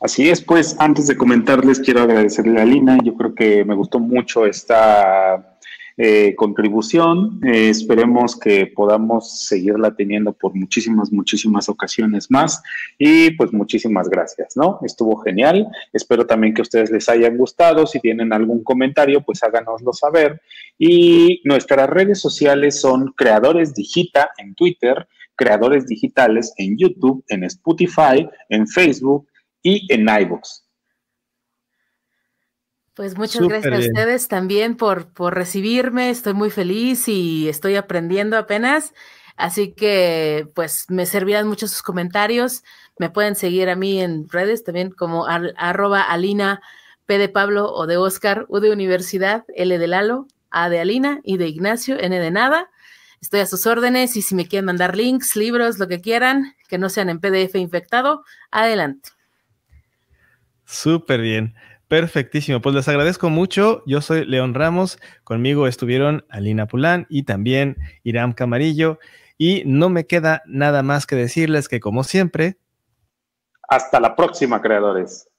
Así es, pues antes de comentarles quiero agradecerle a Lina, yo creo que me gustó mucho esta eh, contribución, eh, esperemos que podamos seguirla teniendo por muchísimas, muchísimas ocasiones más y pues muchísimas gracias, ¿no? Estuvo genial, espero también que a ustedes les hayan gustado, si tienen algún comentario pues háganoslo saber y nuestras redes sociales son Creadores Digita en Twitter, Creadores Digitales en YouTube, en Spotify, en Facebook y en iVoox. Pues muchas gracias a ustedes también por, por recibirme. Estoy muy feliz y estoy aprendiendo apenas. Así que, pues, me servirán mucho sus comentarios. Me pueden seguir a mí en redes también como arroba alina p de Pablo o de Oscar, u de Universidad, l de Lalo, a de Alina y de Ignacio, n de nada. Estoy a sus órdenes y si me quieren mandar links, libros, lo que quieran, que no sean en PDF infectado, adelante. Súper bien. Perfectísimo. Pues les agradezco mucho. Yo soy León Ramos. Conmigo estuvieron Alina Pulán y también Iram Camarillo. Y no me queda nada más que decirles que, como siempre. Hasta la próxima, creadores.